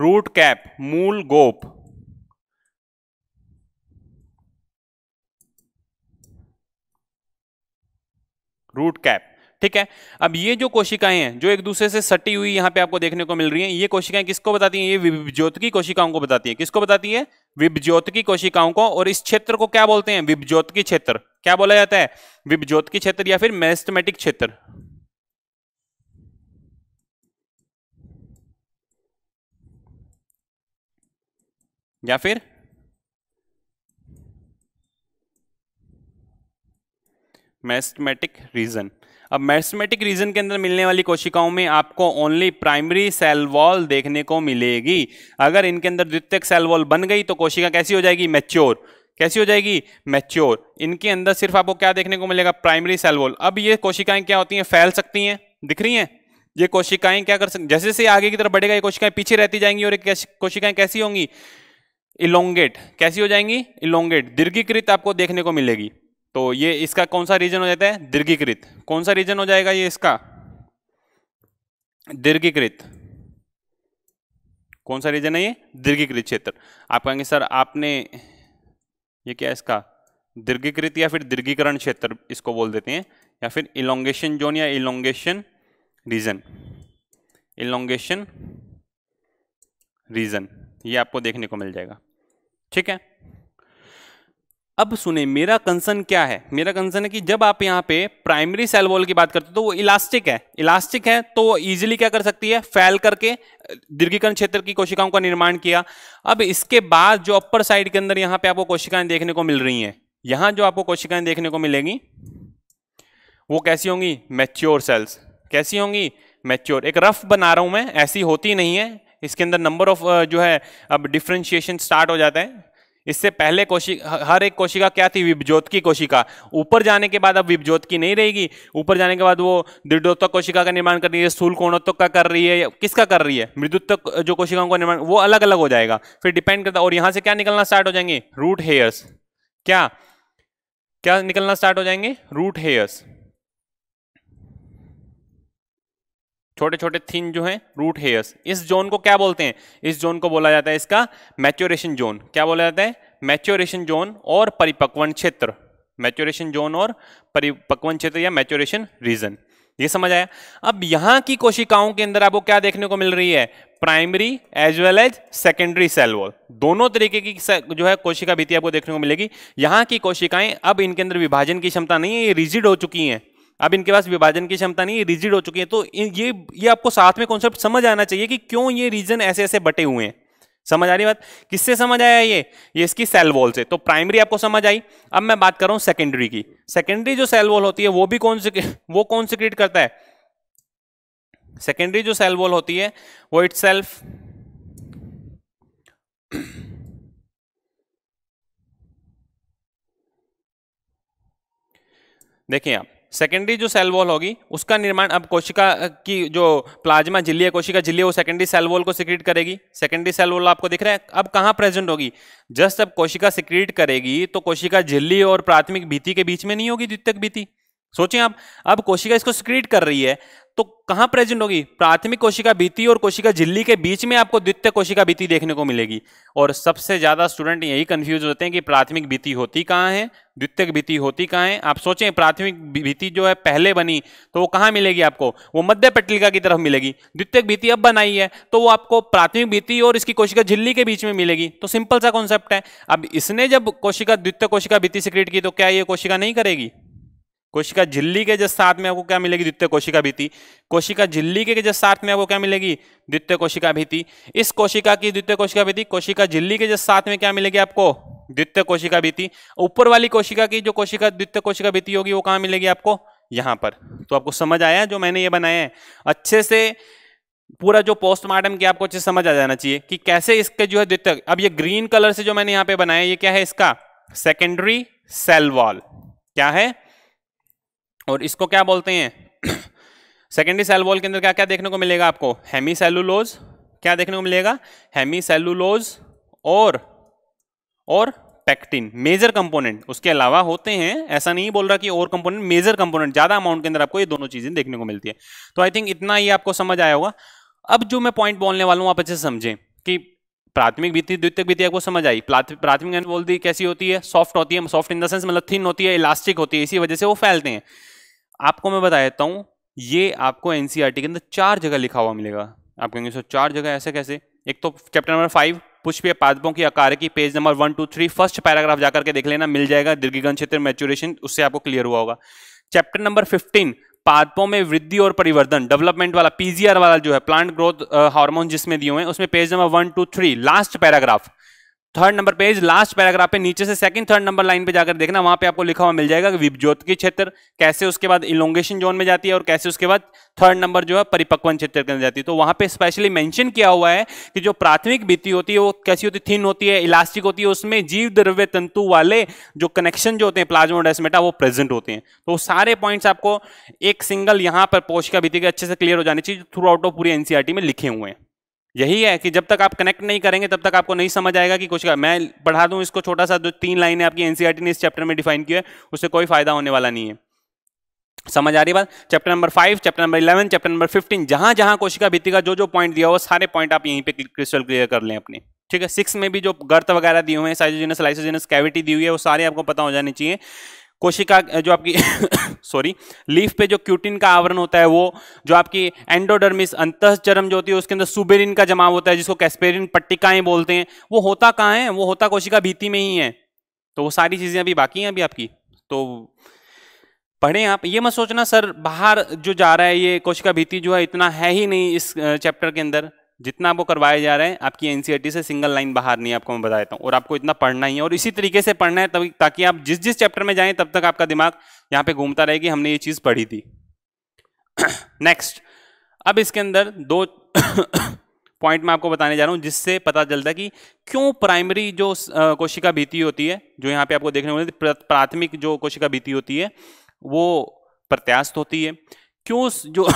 रूट कैप मूल गोप रूट कैप ठीक है अब ये जो कोशिकाएं हैं जो एक दूसरे से सटी हुई यहां पे आपको देखने को मिल रही हैं ये कोशिकाएं किसको बताती हैं ये विभज्योतकी कोशिकाओं को बताती है किसको बताती है विभज्योतकी कोशिकाओं को और इस क्षेत्र को क्या बोलते हैं विभज्योतकी क्षेत्र क्या बोला जाता है विभज्योतकी क्षेत्र या फिर मेस्टमेटिक क्षेत्र या फिर मैस्टमेटिक रीजन अब मैस्टमेटिक रीजन के अंदर मिलने वाली कोशिकाओं में आपको ओनली प्राइमरी सेल वॉल देखने को मिलेगी अगर इनके अंदर द्वितीयक सेल वॉल बन गई तो कोशिका कैसी हो जाएगी मैच्योर कैसी हो जाएगी मैच्योर इनके अंदर सिर्फ आपको क्या देखने को मिलेगा प्राइमरी सेल वॉल अब ये कोशिकाएं क्या होती हैं फैल सकती हैं दिख रही हैं ये कोशिकाएं क्या कर सकती जैसे जैसे आगे की तरफ बढ़ेगा ये कोशिकाएं पीछे रहती जाएंगी और कोशिकाएं कैसी होंगी इलोंगेट कैसी हो जाएंगी इलोंगेट दीर्घीकृत आपको देखने को मिलेगी तो ये इसका कौन सा रीजन हो जाता है दीर्घीकृत कौन सा रीजन हो जाएगा ये इसका दीर्घीकृत कौन सा रीजन है ये दीर्घीकृत क्षेत्र आप कहेंगे सर आपने ये क्या है इसका दीर्घीकृत या फिर दीर्घीकरण क्षेत्र इसको बोल देते हैं या फिर इलोंगेशन जोन या इलोंगेशन रीजन इलोंगेशन रीजन ये आपको देखने को मिल जाएगा ठीक है अब सुने मेरा कंसर्न क्या है मेरा कंसर्न है कि जब आप यहाँ पे प्राइमरी सेल वॉल की बात करते हो तो वो इलास्टिक है इलास्टिक है तो वो इजिली क्या कर सकती है फैल करके दीर्घीकरण क्षेत्र की कोशिकाओं का निर्माण किया अब इसके बाद जो अपर साइड के अंदर यहाँ पे आपको कोशिकाएं देखने को मिल रही हैं यहाँ जो आपको कोशिकाएं देखने को मिलेंगी वो कैसी होंगी मैच्योर सेल्स कैसी होंगी मैच्योर एक रफ बना रहा हूँ मैं ऐसी होती नहीं है इसके अंदर नंबर ऑफ जो है अब डिफ्रेंशिएशन स्टार्ट हो जाता है इससे पहले कोशिका हर एक कोशिका क्या थी विभज्योत की कोशिका ऊपर जाने के बाद अब विभजोत की नहीं रहेगी ऊपर जाने के बाद वो दृढ़ोत्तक कोशिका का निर्माण कर रही है स्थूल कोणोत्तक का कर रही है किसका कर रही है मृदुत्तक जो कोशिकाओं का निर्माण वो अलग अलग हो जाएगा फिर डिपेंड करता और यहां से क्या निकलना स्टार्ट हो जाएंगे रूट हेयर्स क्या क्या निकलना स्टार्ट हो जाएंगे रूट हेयर्स छोटे छोटे थिन जो हैं रूट हेयर्स इस जोन को क्या बोलते हैं इस जोन को बोला जाता है इसका मैच्योरेशन जोन क्या बोला जाता है मैच्योरेशन जोन और परिपक्वन क्षेत्र मैच्योरेशन जोन और परिपक्वन क्षेत्र या मैच्योरेशन रीजन ये समझ आया अब यहां की कोशिकाओं के अंदर आपको क्या देखने को मिल रही है primary as well as secondary cell wall दोनों तरीके की जो है कोशिका भीति आपको देखने को मिलेगी यहां की कोशिकाएं अब इनके अंदर विभाजन की क्षमता नहीं है ये रिजिड हो चुकी हैं अब इनके पास विभाजन की क्षमता नहीं रिजिड हो चुकी है तो ये ये आपको साथ में कॉन्सेप्ट समझ आना चाहिए कि क्यों ये रीजन ऐसे ऐसे बटे हुए हैं समझ आ रही बात किससे समझ आया ये ये इसकी सेल वॉल से तो प्राइमरी आपको समझ आई अब मैं बात कर रहा हूं सेकेंडरी की सेकेंडरी जो सेल वॉल होती है वो भी कौन वो कौन क्रिएट करता है सेकेंडरी जो सेल वॉल होती है वो इट सेल्फ देखिए आप सेकेंडरी जो सेल वॉल होगी उसका निर्माण अब कोशिका की जो प्लाज्मा झिल्ली है कोशिका झिल्ली है वो सेकेंडरी सेल वॉल को सिक्रीट करेगी सेकेंडरी सेल वॉल आपको दिख रहा है अब कहाँ प्रेजेंट होगी जस्ट अब कोशिका सिक्रीट करेगी तो कोशिका झिल्ली और प्राथमिक भीति के बीच में नहीं होगी द्वितीयक भीति सोचें आप अब कोशिका इसको सिक्रीट कर रही है तो कहां प्रेजेंट होगी प्राथमिक कोशिका भीति और कोशिका झिल्ली के बीच में आपको द्वितीय कोशिका भीति देखने को मिलेगी और सबसे ज्यादा स्टूडेंट यही कंफ्यूज होते हैं कि प्राथमिक भीति होती कहाँ है द्वितीय भीति होती कहाँ है आप सोचें प्राथमिक भीति जो है पहले बनी तो वो कहां मिलेगी आपको वो मध्य पट्टिका की तरफ मिलेगी द्वितीय भीति अब बनाई है तो वो आपको प्राथमिक भीति और इसकी कोशिका झिल्ली के बीच में मिलेगी तो सिंपल सा कॉन्सेप्ट है अब इसने जब कोशिका द्वितीय कोशिका भीति सिक्रेट की तो क्या ये कोशिका नहीं करेगी कोशिका झिल्ली के जस्ट साथ में आपको क्या मिलेगी द्वितीय कोशिका भीति कोशिका झिल्ली के जस्ट साथ में आपको क्या मिलेगी द्वितीय कोशिका भीति इस कोशिका की द्वितीय कोशिका भीति कोशिका झिल्ली के जस्ट साथ में क्या मिलेगी आपको द्वितीय कोशिका भीति ऊपर वाली कोशिका की जो कोशिका द्वितीय कोशिका भीति होगी वो कहाँ मिलेगी आपको यहाँ पर तो आपको समझ आया जो मैंने ये बनाया है अच्छे से पूरा जो पोस्टमार्टम किया आपको अच्छे समझ आ जाना चाहिए कि कैसे इसके जो है द्वितीय अब ये ग्रीन कलर से जो मैंने यहाँ पे बनाया ये क्या है इसका सेकेंडरी सेल वॉल क्या है और इसको क्या बोलते हैं सेकेंडरी सेल वॉल के अंदर क्या क्या देखने को मिलेगा आपको हेमी सेलुलोज क्या देखने को मिलेगा हेमी सेलुलोज और और पेक्टिन मेजर कंपोनेंट उसके अलावा होते हैं ऐसा नहीं बोल रहा कि और कंपोनेंट मेजर कंपोनेंट ज्यादा अमाउंट के अंदर आपको ये दोनों चीजें देखने को मिलती है तो आई थिंक इतना ही आपको समझ आया होगा अब जो मैं पॉइंट बोलने वाला हूं आप अच्छे से समझें कि प्राथमिक भीति द्वितीय भीति आपको समझ आई प्राथमिक बोल दी कैसी होती है सॉफ्ट होती है सॉफ्ट इन द सेंस मतलब थिन होती है इलास्टिक होती है इसी वजह से वो फैलते हैं आपको मैं बता देता हूँ ये आपको एन e के अंदर चार जगह लिखा हुआ मिलेगा आप कहेंगे सर चार जगह ऐसे कैसे एक तो चैप्टर नंबर फाइव पुष्पीय पादपों की आकार की page number one two three first paragraph जाकर के देख लेना मिल जाएगा दीर्घिगन क्षेत्र मैचुरेशन उससे आपको क्लियर हुआ होगा चैप्टर नंबर फिफ्टीन पादपों में वृद्धि और परिवर्तन डेवलपमेंट वाला पीजीआर वाला जो है प्लांट ग्रोथ हार्मोन जिसमें दिए हुए हैं उसमें page number one two three last paragraph third number page last paragraph पे नीचे से सेकंड थर्ड नंबर लाइन पे जाकर देखना वहां पे आपको लिखा हुआ मिल जाएगा कि विभज्योतकी क्षेत्र कैसे उसके बाद इलोंगेशन जोन में जाती है और कैसे उसके बाद थर्ड नंबर जो है परिपक्वन क्षेत्र के अंदर जाती है तो वहां पे स्पेशली मेंशन किया हुआ है कि जो प्राथमिक बीती होती है वो कैसी होती थिन होती है इलास्टिक होती है उसमें जीव द्रव्य तंतु वाले जो कनेक्शन जो होते हैं प्लाज्मोडेस्मेटा वो प्रेजेंट होते हैं तो सारे पॉइंट्स आपको एक सिंगल यहाँ पर पोषका बीती के अच्छे से क्लियर हो जाने चाहिए थ्रू आउट ऑफ पूरी एनसीआरटी e में लिखे हुए हैं यही है कि जब तक आप कनेक्ट नहीं करेंगे तब तक आपको नहीं समझ आएगा कि कुछ का मैं पढ़ा दूं इसको छोटा सा जो तीन लाइनें आपकी एनसीईआरटी e ने इस चैप्टर में डिफाइन किया है उससे कोई फायदा होने वाला नहीं है समझ आ रही बात chapter number five chapter number eleven chapter number fifteen जहां जहां कोशिका भित्ति का जो जो पॉइंट दिया वो सारे पॉइंट आप यहीं पे क्रिस्टल क्लियर कर लें अपने ठीक है सिक्स में भी जो गर्त वगैरह दिए हुए हैं साइजोजिनस लाइसोजिनस कैविटी दी हुई है वो सारे आपको पता हो जाने चाहिए कोशिका जो आपकी सॉरी लीफ पे जो क्यूटिन का आवरण होता है वो जो आपकी एंडोडर्मिस चरम जो होती है उसके अंदर सुबेरिन का जमाव होता है जिसको कैस्पेरिन पट्टिकाएं बोलते हैं वो होता कहाँ है वो होता कोशिका भीति में ही है तो वो सारी चीज़ें अभी बाकी हैं अभी आपकी तो पढ़ें आप ये मत सोचना सर बाहर जो जा रहा है ये कोशिका भीति जो है इतना है ही नहीं इस चैप्टर के अंदर जितना आपको करवाए जा रहे हैं आपकी एन e से सिंगल लाइन बाहर नहीं है आपको मैं बता देता हूँ और आपको इतना पढ़ना ही है और इसी तरीके से पढ़ना है तभी ताकि आप जिस जिस चैप्टर में जाएं तब तक आपका दिमाग यहाँ पे घूमता रहे कि हमने ये चीज़ पढ़ी थी नेक्स्ट अब इसके अंदर दो पॉइंट मैं आपको बताने जा रहा हूँ जिससे पता चलता है कि क्यों प्राइमरी जो कोशिका भीति होती है जो यहाँ पर आपको देखने को मिलती प्राथमिक जो कोशिका भीति होती है वो प्रत्यास्त होती है क्यों जो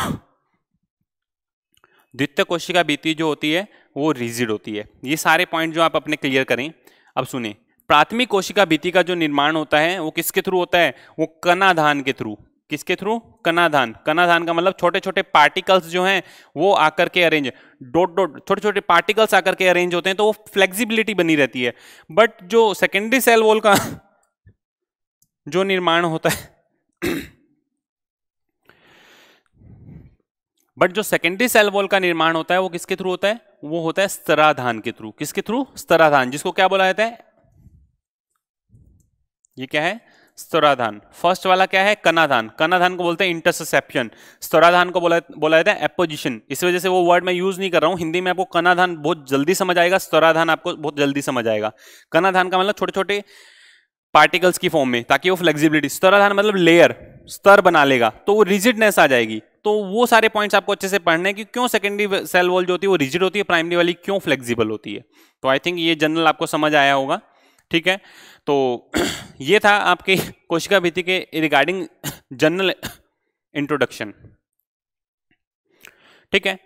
द्वितीय कोशिका भीति जो होती है वो रिजिड होती है ये सारे पॉइंट जो आप अपने क्लियर करें अब सुने प्राथमिक कोशिका भीति का जो निर्माण होता है वो किसके थ्रू होता है वो कनाधान के थ्रू किसके थ्रू कनाधान कनाधान का मतलब छोटे छोटे पार्टिकल्स जो हैं वो आकर के अरेंज डोट डोट छोटे छोटे पार्टिकल्स आकर के अरेंज होते हैं तो वो फ्लेक्सिबिलिटी बनी रहती है बट जो सेकेंडरी सेल वॉल का जो निर्माण होता है बट जो सेकेंडरी सेल वॉल का निर्माण होता है वो किसके थ्रू होता है वो होता है स्तराधान के थ्रू किसके थ्रू स्तराधान जिसको क्या बोला जाता है ये क्या है स्तराधान फर्स्ट वाला क्या है कनाधान कनाधान को बोलते हैं इंटरसेप्शन स्तराधान को बोला बोला जाता है एपोजिशन इस वजह से वो वर्ड मैं यूज नहीं कर रहा हूं हिंदी में आपको कनाधान बहुत जल्दी समझ आएगा स्तराधान आपको बहुत जल्दी समझ आएगा कनाधान का मतलब छोटे छोटे पार्टिकल्स की फॉर्म में ताकि वो फ्लेक्सिबिलिटी स्तराधान मतलब लेयर स्तर बना लेगा तो वो रिजिडनेस आ जाएगी तो वो सारे पॉइंट्स आपको अच्छे से पढ़ने हैं कि क्यों सेकेंडरी सेल वॉल जो होती है वो रिजिड होती है प्राइमरी वाली क्यों फ्लेक्सिबल होती है तो आई थिंक ये जनरल आपको समझ आया होगा ठीक है तो ये था आपके कोशिका भीति के रिगार्डिंग जनरल इंट्रोडक्शन ठीक है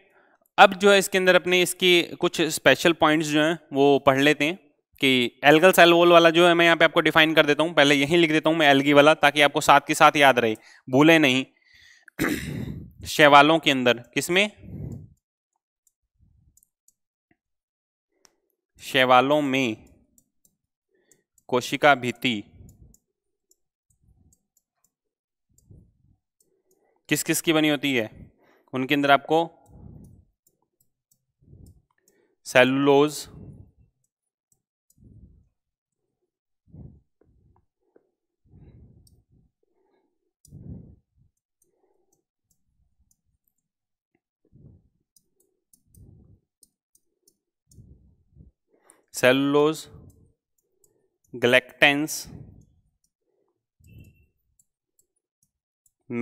अब जो है इसके अंदर अपने इसकी कुछ स्पेशल पॉइंट्स जो हैं वो पढ़ लेते हैं कि एल्गल सेल वॉल वाला जो है मैं यहाँ पे आपको डिफाइन कर देता हूँ पहले यहीं लिख देता हूँ मैं एल्गी वाला ताकि आपको साथ के साथ याद रहे भूले नहीं शैवालों के अंदर किसमें शैवालों में कोशिका भीति किस किस की बनी होती है उनके अंदर आपको cellulose cellulose galactans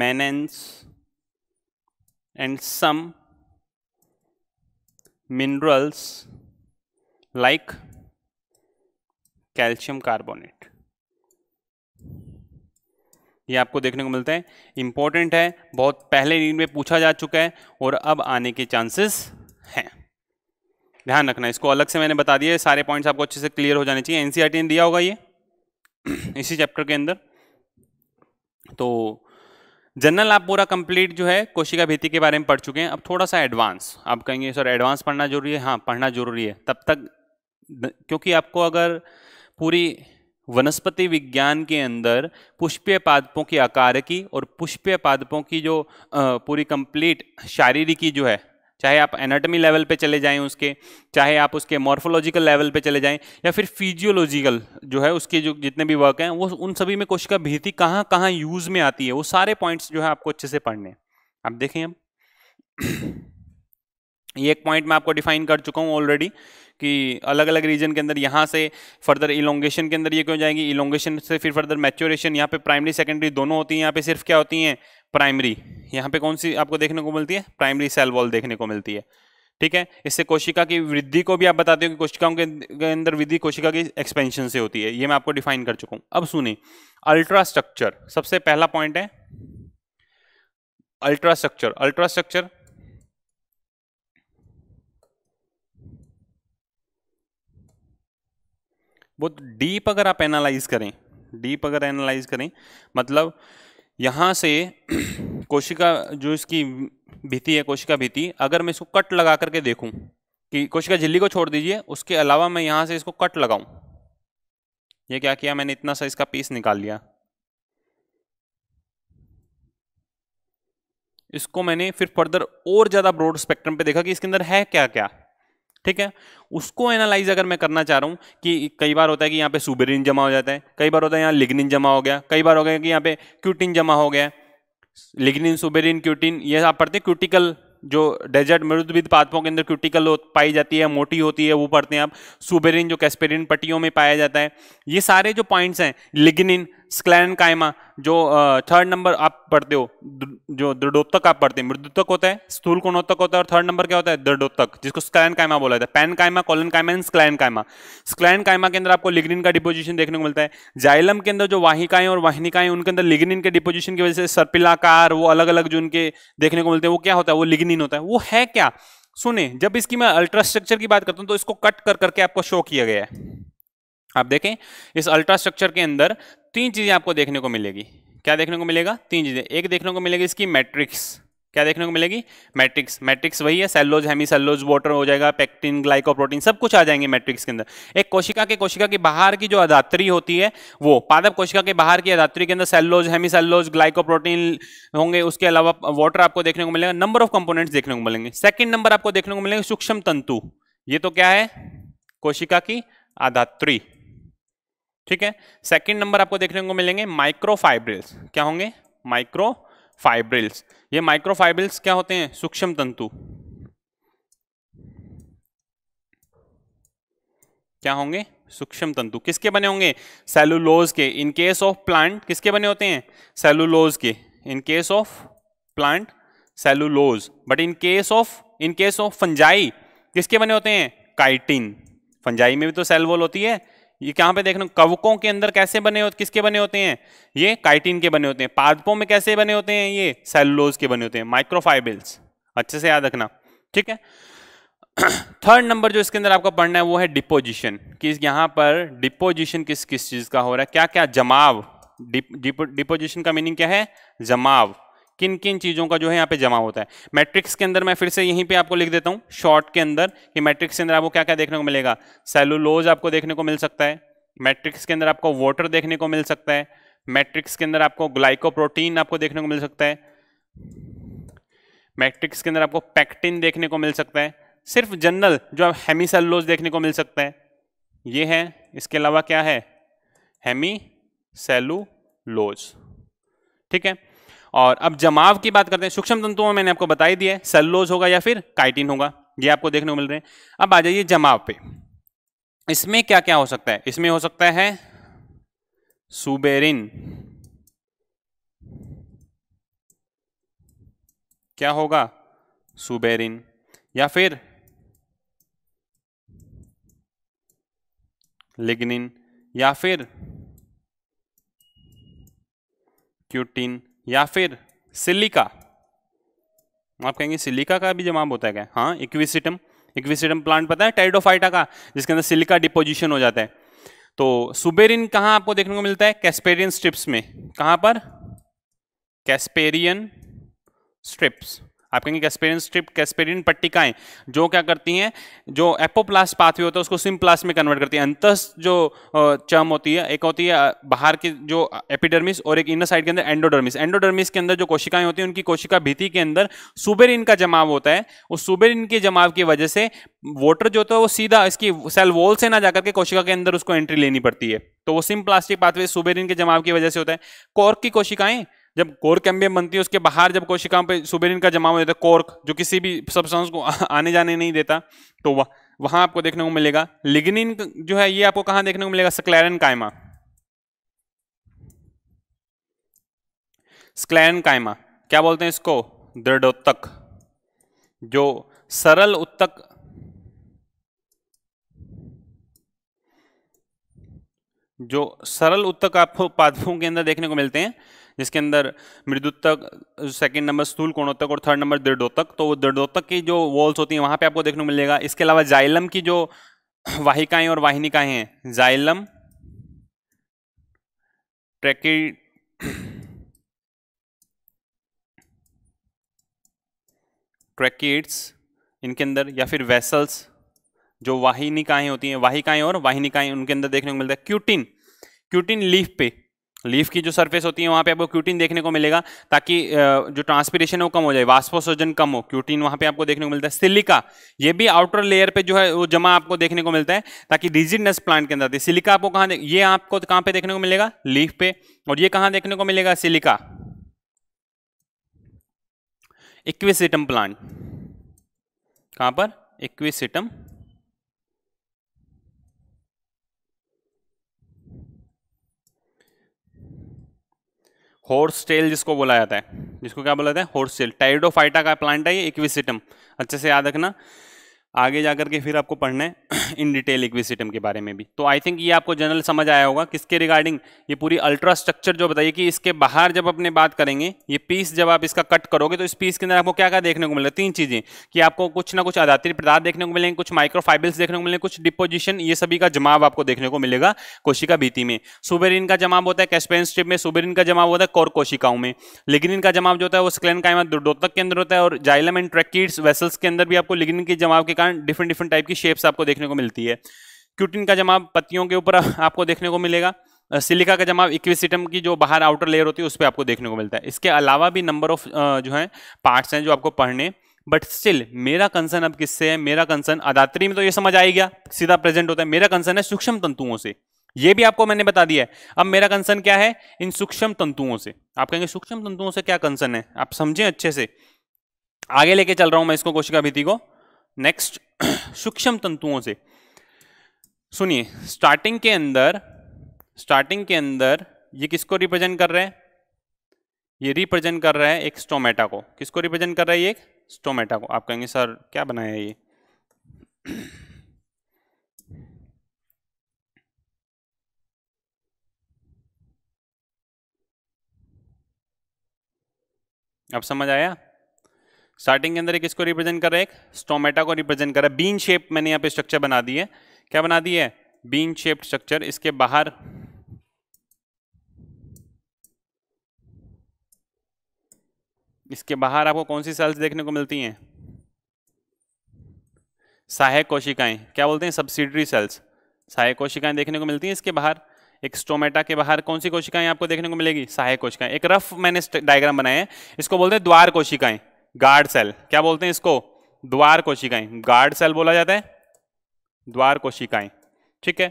mannans and some minerals like calcium carbonate ये आपको देखने को मिलते हैं इंपॉर्टेंट है बहुत पहले नींद में पूछा जा चुका है और अब आने के चांसेस हैं ध्यान रखना इसको अलग से मैंने बता दिया सारे पॉइंट्स आपको अच्छे से क्लियर हो जाने चाहिए एनसीईआरटी e ने दिया होगा ये इसी चैप्टर के अंदर तो जनरल आप पूरा कंप्लीट जो है कोशिका भीति के बारे में पढ़ चुके हैं अब थोड़ा सा एडवांस आप कहेंगे सर एडवांस पढ़ना जरूरी है हाँ पढ़ना जरूरी है तब तक क्योंकि आपको अगर पूरी वनस्पति विज्ञान के अंदर पुष्पीय पादपों की आकार की और पुष्पीय पादपों की जो पूरी कंप्लीट शारीरिकी जो है चाहे आप एनाटमी लेवल पे चले जाएं उसके चाहे आप उसके मॉर्फोलॉजिकल लेवल पे चले जाएं या फिर फिजियोलॉजिकल जो है उसके जो जितने भी वर्क हैं वो उन सभी में कोशिका भीति कहाँ कहाँ यूज़ में आती है वो सारे पॉइंट्स जो है आपको अच्छे से पढ़ने आप देखें अब ये एक पॉइंट मैं आपको डिफाइन कर चुका हूँ ऑलरेडी कि अलग अलग रीजन के अंदर यहाँ से फर्दर इलोंगेशन के अंदर ये क्यों जाएगी इलोंगेशन से फिर फर्दर मैच्योरेशन यहाँ पे प्राइमरी सेकेंडरी दोनों होती हैं यहाँ पे सिर्फ क्या होती हैं प्राइमरी यहाँ पे कौन सी आपको देखने को मिलती है प्राइमरी सेल वॉल देखने को मिलती है ठीक है इससे कोशिका की वृद्धि को भी आप बताते हो कि कोशिकाओं के अंदर वृद्धि कोशिका की एक्सपेंशन से होती है ये मैं आपको डिफाइन कर चुका हूँ अब सुने अल्ट्रास्ट्रक्चर सबसे पहला पॉइंट है अल्ट्रास्ट्रक्चर अल्ट्रास्ट्रक्चर बहुत डीप अगर आप एनालाइज करें डीप अगर एनालाइज करें मतलब यहाँ से कोशिका जो इसकी भीति है कोशिका भीति अगर मैं इसको कट लगा करके देखूँ कि कोशिका झिल्ली को छोड़ दीजिए उसके अलावा मैं यहाँ से इसको कट लगाऊँ ये क्या किया मैंने इतना सा इसका पीस निकाल लिया इसको मैंने फिर फर्दर और ज़्यादा ब्रॉड स्पेक्ट्रम पे देखा कि इसके अंदर है क्या क्या ठीक है उसको एनालाइज अगर मैं करना चाह रहा हूँ कि कई बार होता है कि यहाँ पे सुबेरिन जमा हो जाता है कई बार होता है यहाँ लिग्निन जमा हो गया कई बार हो गया कि यहाँ पे क्यूटिन जमा हो गया लिग्निन सुबेरिन क्यूटिन ये आप पढ़ते हैं क्यूटिकल जो डेजर्ट मृदविद पादपों के अंदर क्यूटिकल पाई जाती है मोटी होती है वो पढ़ते हैं आप सुबेरिन जो कैस्पेरिन पट्टियों में पाया जाता है ये सारे जो पॉइंट्स हैं लिग्निन स्क्लैरन कायमा जो थर्ड नंबर आप पढ़ते हो जो दृढ़ोत्तक आप पढ़ते हैं मृदोत्तक होता है स्थूल कोणोत्तक होता है और थर्ड नंबर क्या होता है दृढ़ोत्तक जिसको स्क्लैरन कायमा बोला जाता है पैन कायमा कॉलन कायमा एंड स्क्लैरन कायमा स्क्लैरन कायमा के अंदर आपको लिग्निन का डिपोजिशन देखने को मिलता है जाइलम के अंदर जो वाहिकाएं और वाहिनिकाएं उनके अंदर लिग्निन के डिपोजिशन की वजह से सर्पिलाकार वो अलग अलग जो उनके देखने को मिलते हैं वो क्या होता है वो लिग्निन होता है वो है क्या सुने जब इसकी मैं अल्ट्रास्ट्रक्चर की बात करता हूँ तो इसको कट कर करके आपको शो किया गया है आप देखें इस अल्ट्रास्ट्रक्चर के अंदर तीन चीज़ें आपको देखने को मिलेगी क्या देखने को मिलेगा तीन चीज़ें एक देखने को मिलेगी इसकी मैट्रिक्स क्या देखने को मिलेगी मैट्रिक्स मैट्रिक्स वही है सेलोज हेमी सेलोज वाटर हो जाएगा पेक्टिन ग्लाइकोप्रोटीन सब कुछ आ जाएंगे मैट्रिक्स के अंदर एक कोशिका के कोशिका के बाहर की जो अदात्री होती है वो पादप कोशिका के बाहर की अदात्री के अंदर सेलोज हेमी सेलोज ग्लाइकोप्रोटीन होंगे उसके अलावा वाटर आपको देखने को मिलेगा नंबर ऑफ कंपोनेंट्स देखने को मिलेंगे सेकेंड नंबर आपको देखने को मिलेंगे सूक्ष्म तंतु ये तो क्या है कोशिका की अदात्री ठीक है सेकंड नंबर आपको देखने को मिलेंगे माइक्रोफाइब्रिल्स क्या होंगे माइक्रोफाइब्रिल्स ये माइक्रोफाइब्रिल्स क्या होते हैं सूक्ष्म तंतु क्या होंगे सूक्ष्म तंतु किसके बने होंगे सेलुलोज के इन केस ऑफ प्लांट किसके बने होते हैं सेलुलोज के in case of plant cellulose but in case of in case of fungi किसके बने होते हैं काइटिन फंजाई में भी तो सेल वॉल होती है ये कहाँ पे देखना कवकों के अंदर कैसे बने होते किसके बने होते हैं ये काइटिन के बने होते हैं पादपों में कैसे बने होते हैं ये सेलुलोज के बने होते हैं माइक्रोफाइबल्स अच्छे से याद रखना ठीक है थर्ड नंबर जो इसके अंदर आपको पढ़ना है वो है डिपोजिशन कि यहां पर डिपोजिशन किस किस चीज़ का हो रहा है क्या क्या जमाव डिपोजिशन का मीनिंग क्या है जमाव किन किन चीज़ों का जो है यहाँ पे जमा होता है मैट्रिक्स के अंदर मैं फिर से यहीं पे आपको लिख देता हूँ शॉर्ट के अंदर कि मैट्रिक्स के अंदर आपको क्या क्या देखने को मिलेगा सेलुलोज आपको देखने को मिल सकता है मैट्रिक्स के अंदर आपको वाटर देखने को मिल सकता है मैट्रिक्स के अंदर आपको ग्लाइकोप्रोटीन आपको देखने को मिल सकता है मैट्रिक्स के अंदर आपको पैक्टिन देखने को मिल सकता है सिर्फ जनरल जो आप हेमी सेलुलोज देखने को मिल सकता है ये है इसके अलावा क्या है हेमी सेलुलोज ठीक है और अब जमाव की बात करते हैं सूक्ष्म तंतुओं में मैंने आपको बताई दिया है सेलोज होगा या फिर काइटिन होगा ये आपको देखने को मिल रहे हैं अब आ जाइए जमाव पे इसमें क्या क्या हो सकता है इसमें हो सकता है सुबेरिन क्या होगा सुबेरिन या फिर लिग्निन या फिर क्यूटिन या फिर सिलिका आप कहेंगे सिलिका का भी जवाब होता है क्या हाँ इक्विसिटम इक्विसिटम प्लांट पता है टाइडोफाइटा का जिसके अंदर सिलिका डिपोजिशन हो जाता है तो सुबेरिन कहाँ आपको देखने को मिलता है कैस्पेरियन स्ट्रिप्स में कहाँ पर कैस्पेरियन स्ट्रिप्स आप कहेंगे कैस्पेरियन स्ट्रिप कैस्पेरियन पट्टिकाएं जो क्या करती हैं जो एपोप्लास्ट पाथवे होता है उसको सिम्प्लास्ट में कन्वर्ट करती है अंतस जो चर्म होती है एक होती है बाहर की जो एपिडर्मिस और एक इनर साइड के अंदर एंडोडर्मिस एंडोडर्मिस के अंदर जो कोशिकाएं होती हैं उनकी कोशिका भीति के अंदर सुबेरिन का जमाव होता है उस सुबेरिन के जमाव की वजह से वोटर जो होता है वो सीधा इसकी सेल वॉल से ना जाकर के कोशिका के अंदर उसको एंट्री लेनी पड़ती है तो वो सिम प्लास्टिक पाथवे सुबेरिन के जमाव की वजह से होता है कॉर्क की कोशिकाएं जब कोर कैम्बियम बनती है उसके बाहर जब कोशिकाओं पे सुबेरिन का जमा हो जाता है कोर्क जो किसी भी सब्सटेंस को आने जाने नहीं देता तो वह वहां आपको देखने को मिलेगा लिग्निन जो है ये आपको कहां देखने को मिलेगा स्क्लेरन कायमा स्क्लैरन कायमा क्या बोलते हैं इसको दृढ़ोत्तक जो सरल उत्तक जो सरल उत्तक आपको पादपों के अंदर देखने को मिलते हैं जिसके अंदर मृदुत्तक सेकंड नंबर स्थूल कोणोत्तक और थर्ड नंबर दृढ़ोत्तक तो दृढ़ोत्तक की जो वॉल्स होती हैं वहाँ पे आपको देखने को मिलेगा इसके अलावा जाइलम की जो वाहिकाएं और वाहिनिकाएं हैं जाइलम ट्रेकी ट्रैकिड्स इनके अंदर या फिर वेसल्स जो वाहिनिकाएं होती हैं वाहिकाएं और वाहिनिकाएं उनके अंदर देखने को मिलता है क्यूटिन क्यूटिन लीफ पे लीफ की जो सरफेस होती है वहाँ पे आपको क्यूटीन देखने को मिलेगा ताकि जो ट्रांसपीरेशन है वो कम हो जाए वाष्पोसर्जन कम हो क्यूटीन वहाँ पे आपको देखने को मिलता है सिलिका ये भी आउटर लेयर पे जो है वो जमा आपको देखने को मिलता है ताकि रिजिडनेस प्लांट के अंदर आती है सिलिका आपको कहाँ ये आपको कहाँ पे देखने को मिलेगा लीफ पे और ये कहाँ देखने को मिलेगा सिलिका इक्विसिटम प्लांट कहाँ पर इक्विसिटम हॉर्स टेल जिसको बोला जाता है जिसको क्या बोला जाता है हॉर्स टेल टाइडोफाइटा का प्लांट है ये इक्विसिटम अच्छे से याद रखना आगे जा करके फिर आपको पढ़ना है इन डिटेल इक्विसिटम के बारे में भी तो आई थिंक ये आपको जनरल समझ आया होगा किसके रिगार्डिंग ये पूरी अल्ट्रा स्ट्रक्चर जो बताइए कि इसके बाहर जब अपने बात करेंगे ये पीस जब आप इसका कट करोगे तो इस पीस के अंदर आपको क्या क्या देखने को मिलेगा तीन चीज़ें कि आपको कुछ ना कुछ आधात्री पदार्थ देखने को मिलेंगे कुछ माइक्रोफाइबल्स देखने को मिलेंगे कुछ डिपोजिशन ये सभी का जमाव आपको देखने को मिलेगा कोशिका भीति में सुबेरिन का जमाव होता है कैशपेन स्ट्रिप में सुबेरिन का जमाव होता है कोर कोशिकाओं में लिग्निन का जमाव जो होता है वो स्क्लैन कायमा दुर्दोतक के अंदर होता है और जाइलम एंड ट्रैकिड्स वेसल्स के अंदर भी आपको लिग्निन के जमाव के कारण तरह डिफरेंट डिफरेंट टाइप की शेप्स आपको देखने को मिलती है क्यूटिन का जमाव पत्तियों के ऊपर आपको देखने को मिलेगा सिलिका का जमाव इक्विसिटम की जो बाहर आउटर लेयर होती है उस पर आपको देखने को मिलता है इसके अलावा भी नंबर ऑफ जो है पार्ट्स हैं जो आपको पढ़ने बट स्टिल मेरा कंसर्न अब किससे है मेरा कंसर्न अदात्री में तो ये समझ आ गया सीधा प्रेजेंट होता है मेरा कंसर्न है सूक्ष्म तंतुओं से ये भी आपको मैंने बता दिया है अब मेरा कंसर्न क्या है इन सूक्ष्म तंतुओं से आप कहेंगे सूक्ष्म तंतुओं से क्या कंसर्न है आप समझें अच्छे से आगे लेके चल रहा हूं मैं इसको कोशिका भीति को नेक्स्ट सूक्ष्म तंतुओं से सुनिए स्टार्टिंग के अंदर स्टार्टिंग के अंदर ये किसको रिप्रेजेंट कर रहे हैं ये रिप्रेजेंट कर रहा है एक स्टोमेटा को किसको रिप्रेजेंट कर रहा है ये एक स्टोमेटा को आप कहेंगे सर क्या बनाया ये अब समझ आया स्टार्टिंग के अंदर एक इसको रिप्रेजेंट कर रहा है एक स्टोमेटा को रिप्रेजेंट कर रहा है बीन शेप मैंने यहाँ पे स्ट्रक्चर बना दी है क्या बना दी है बीन शेप्ड स्ट्रक्चर इसके बाहर इसके बाहर आपको कौन सी सेल्स देखने को मिलती हैं सहायक कोशिकाएं क्या बोलते हैं सब्सिडरी सेल्स सहायक कोशिकाएं देखने को मिलती हैं इसके बाहर एक स्टोमेटा के बाहर कौन सी कोशिकाएं आपको देखने को मिलेगी सहायक कोशिकाएं एक रफ मैंने डायग्राम बनाए हैं इसको बोलते हैं द्वार कोशिकाएं गार्ड सेल क्या बोलते हैं इसको द्वार कोशिकाएं गार्ड सेल बोला जाता है द्वार कोशिकाएं ठीक है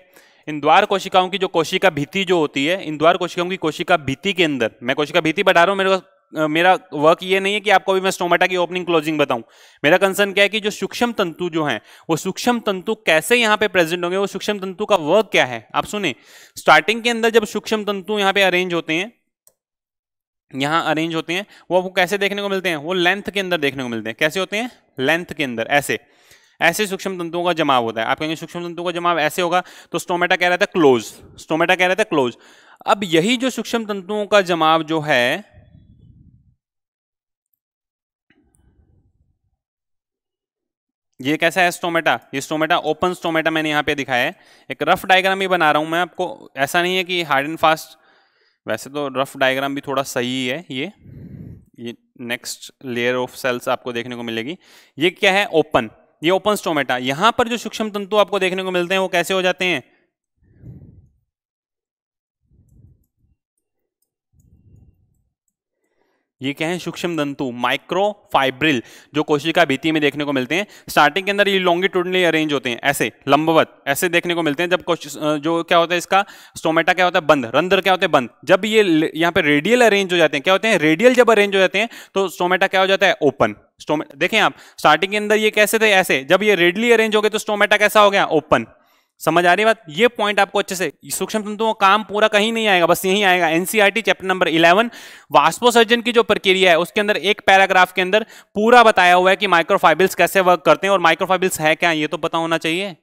इन द्वार कोशिकाओं की जो कोशिका भीति जो होती है इन द्वार कोशिकाओं की कोशिका भीति के अंदर मैं कोशिका भीति बता रहा हूँ मेरे को मेरा वर्क ये नहीं है कि आपको अभी मैं स्टोमेटा की ओपनिंग क्लोजिंग बताऊं मेरा कंसर्न क्या है कि जो सूक्ष्म तंतु जो हैं वो सूक्ष्म तंतु कैसे यहाँ पे प्रेजेंट होंगे वो सूक्ष्म तंतु का वर्क क्या है आप सुने स्टार्टिंग के अंदर जब सूक्ष्म तंतु यहाँ पे अरेंज होते हैं यहाँ अरेंज होते हैं वो आपको कैसे देखने को मिलते हैं वो लेंथ के अंदर देखने को मिलते हैं कैसे होते हैं लेंथ के अंदर ऐसे ऐसे सूक्ष्म तंतुओं का जमाव होता है आप कहेंगे सूक्ष्म तंतुओं का जमाव ऐसे होगा तो स्टोमेटा कह रहा था क्लोज स्टोमेटा कह रहा था क्लोज अब यही जो सूक्ष्म तंतुओं का जमाव जो है ये कैसा है स्टोमेटा ये स्टोमेटा ओपन स्टोमेटा मैंने यहां पे दिखाया है एक रफ डायग्राम ही बना रहा हूं मैं आपको ऐसा नहीं है कि हार्ड एंड फास्ट वैसे तो रफ डायग्राम भी थोड़ा सही है ये ये नेक्स्ट लेयर ऑफ सेल्स आपको देखने को मिलेगी ये क्या है ओपन ये ओपन स्टोमेटा यहाँ पर जो सूक्ष्म तंतु आपको देखने को मिलते हैं वो कैसे हो जाते हैं ये क्या है सूक्ष्म माइक्रो माइक्रोफाइब्रिल जो कोशिका भीति में देखने को मिलते हैं स्टार्टिंग के अंदर ये लॉन्गिट्यूडनली अरेंज होते हैं ऐसे लंबवत ऐसे देखने को मिलते हैं जब जो क्या होता है इसका स्टोमेटा क्या होता है बंद रंध्र क्या होते हैं बंद जब ये यहाँ पे रेडियल अरेंज हो जाते हैं क्या होते हैं रेडियल जब अरेंज हो जाते हैं तो स्टोमेटा क्या हो जाता है ओपन स्टोमेटा देखें आप स्टार्टिंग के अंदर ये कैसे थे ऐसे जब ये रेडली अरेंज हो गए तो स्टोमेटा कैसा हो गया ओपन समझ आ रही बात ये पॉइंट आपको अच्छे से सूक्ष्म तंतुओं का काम पूरा कहीं नहीं आएगा बस यही आएगा एनसीईआरटी चैप्टर नंबर 11 वास्पोसर्जन की जो प्रक्रिया है उसके अंदर एक पैराग्राफ के अंदर पूरा बताया हुआ है कि माइक्रोफाइबिल्स कैसे वर्क करते हैं और माइक्रोफाइबिल्स है क्या ये तो पता होना चाहिए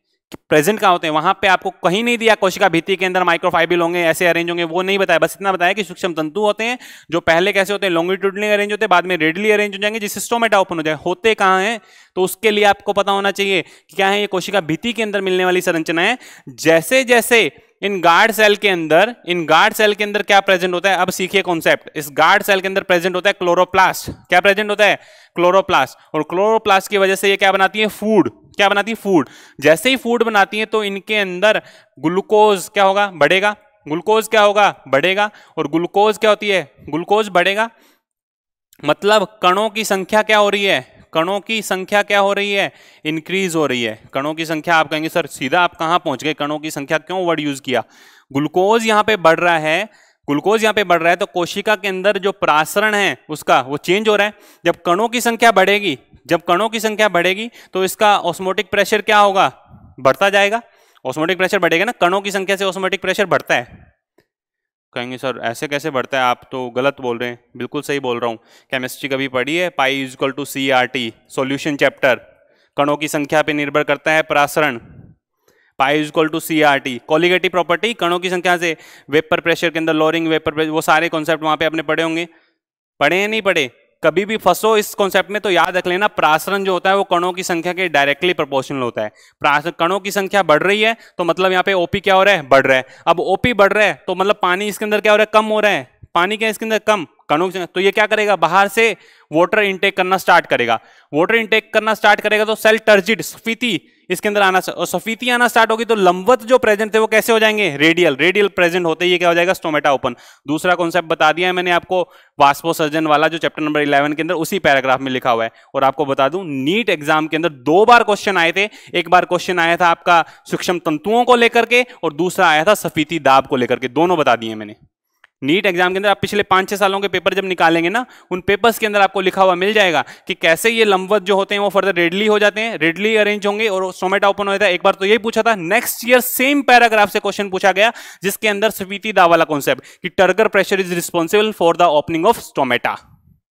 प्रेजेंट कहाँ होते हैं वहां पे आपको कहीं नहीं दिया कोशिका भीति के अंदर माइक्रोफाइबिल होंगे ऐसे अरेंज होंगे वो नहीं बताया बस इतना बताया कि सूक्ष्म तंतु होते हैं जो पहले कैसे होते हैं लॉन्गिट्यूडली अरेंज होते हैं बाद में रेडली अरेंज हो जाएंगे जिससे स्टोमेटा ओपन हो जाए होते कहाँ हैं तो उसके लिए आपको पता होना चाहिए कि क्या है ये कोशिका भीति के अंदर मिलने वाली संरचना है जैसे जैसे इन गार्ड सेल के अंदर इन गार्ड सेल के अंदर क्या प्रेजेंट होता है अब सीखिए कॉन्सेप्ट इस गार्ड सेल के अंदर प्रेजेंट होता है क्लोरोप्लास्ट क्या प्रेजेंट होता है क्लोरोप्लास्ट और क्लोरोप्लास्ट की वजह से ये क्या बनाती है फूड क्या बनाती है फूड जैसे ही फूड बनाती है तो इनके अंदर ग्लूकोज क्या होगा बढ़ेगा ग्लूकोज क्या होगा बढ़ेगा और ग्लूकोज क्या होती है ग्लूकोज बढ़ेगा मतलब कणों की संख्या क्या हो रही है कणों की संख्या क्या हो रही है इंक्रीज हो रही है कणों की संख्या आप कहेंगे सर सीधा आप कहाँ पहुंच गए कणों की संख्या क्यों वर्ड यूज किया ग्लूकोज यहाँ पे बढ़ रहा है ग्लूकोज यहाँ पे बढ़ रहा है तो कोशिका के अंदर जो प्रासरण है उसका वो चेंज हो रहा है जब कणों की संख्या बढ़ेगी जब कणों की संख्या बढ़ेगी तो इसका ऑस्मोटिक प्रेशर क्या होगा बढ़ता जाएगा ऑस्मोटिक प्रेशर बढ़ेगा ना कणों की संख्या से ऑस्मोटिक प्रेशर बढ़ता है कहेंगे सर ऐसे कैसे बढ़ता है आप तो गलत बोल रहे हैं बिल्कुल सही बोल रहा हूँ केमिस्ट्री कभी पढ़ी है pi is equal to C R T solution chapter कणों की संख्या पर निर्भर करता है प्रासरण pi to C R T colligative property कणों की संख्या से वेपर प्रेशर के अंदर लोरिंग वेपर प्रेशर वो सारे कॉन्सेप्ट वहां पे अपने पढ़े होंगे पढ़े या नहीं पढ़े कभी भी फंसो इस कॉन्सेप्ट में तो याद रख लेना प्रासरण जो होता है वो कणों की संख्या के डायरेक्टली प्रोपोर्शनल होता है प्रासरण कणों की संख्या बढ़ रही है तो मतलब यहाँ पे ओपी क्या हो रहा है बढ़ रहा है अब ओपी बढ़ रहा है तो मतलब पानी इसके अंदर क्या हो रहा है कम हो रहा है पानी क्या इसके अंदर कम कणों की तो ये क्या करेगा बाहर से वाटर इनटेक करना स्टार्ट करेगा वाटर इनटेक करना स्टार्ट करेगा तो सेल टर्जिड स्फीति इसके अंदर आना और सफीती आना स्टार्ट होगी तो लंबवत जो प्रेजेंट थे वो कैसे हो जाएंगे रेडियल रेडियल प्रेजेंट होते ही क्या हो जाएगा स्टोमेटा ओपन दूसरा कॉन्सेप्ट बता दिया है मैंने आपको वास्पो सर्जन वाला जो चैप्टर नंबर इलेवन के अंदर उसी पैराग्राफ में लिखा हुआ है और आपको बता दूं नीट एग्जाम के अंदर दो बार क्वेश्चन आए थे एक बार क्वेश्चन आया था आपका सूक्ष्म तंतुओं को लेकर के और दूसरा आया था सफीती दाब को लेकर के दोनों बता दिए मैंने नीट एग्जाम के अंदर आप पिछले पाँच छः सालों के पेपर जब निकालेंगे ना उन पेपर्स के अंदर आपको लिखा हुआ मिल जाएगा कि कैसे ये लंबवत जो होते हैं वो फर्दर रेडली हो जाते हैं रेडली अरेंज होंगे और सोमेटा ओपन हो जाता है एक बार तो यही पूछा था नेक्स्ट ईयर सेम पैराग्राफ से क्वेश्चन पूछा गया जिसके अंदर स्वीति दा वाला कॉन्सेप्ट कि turgor pressure is responsible for the opening of stomata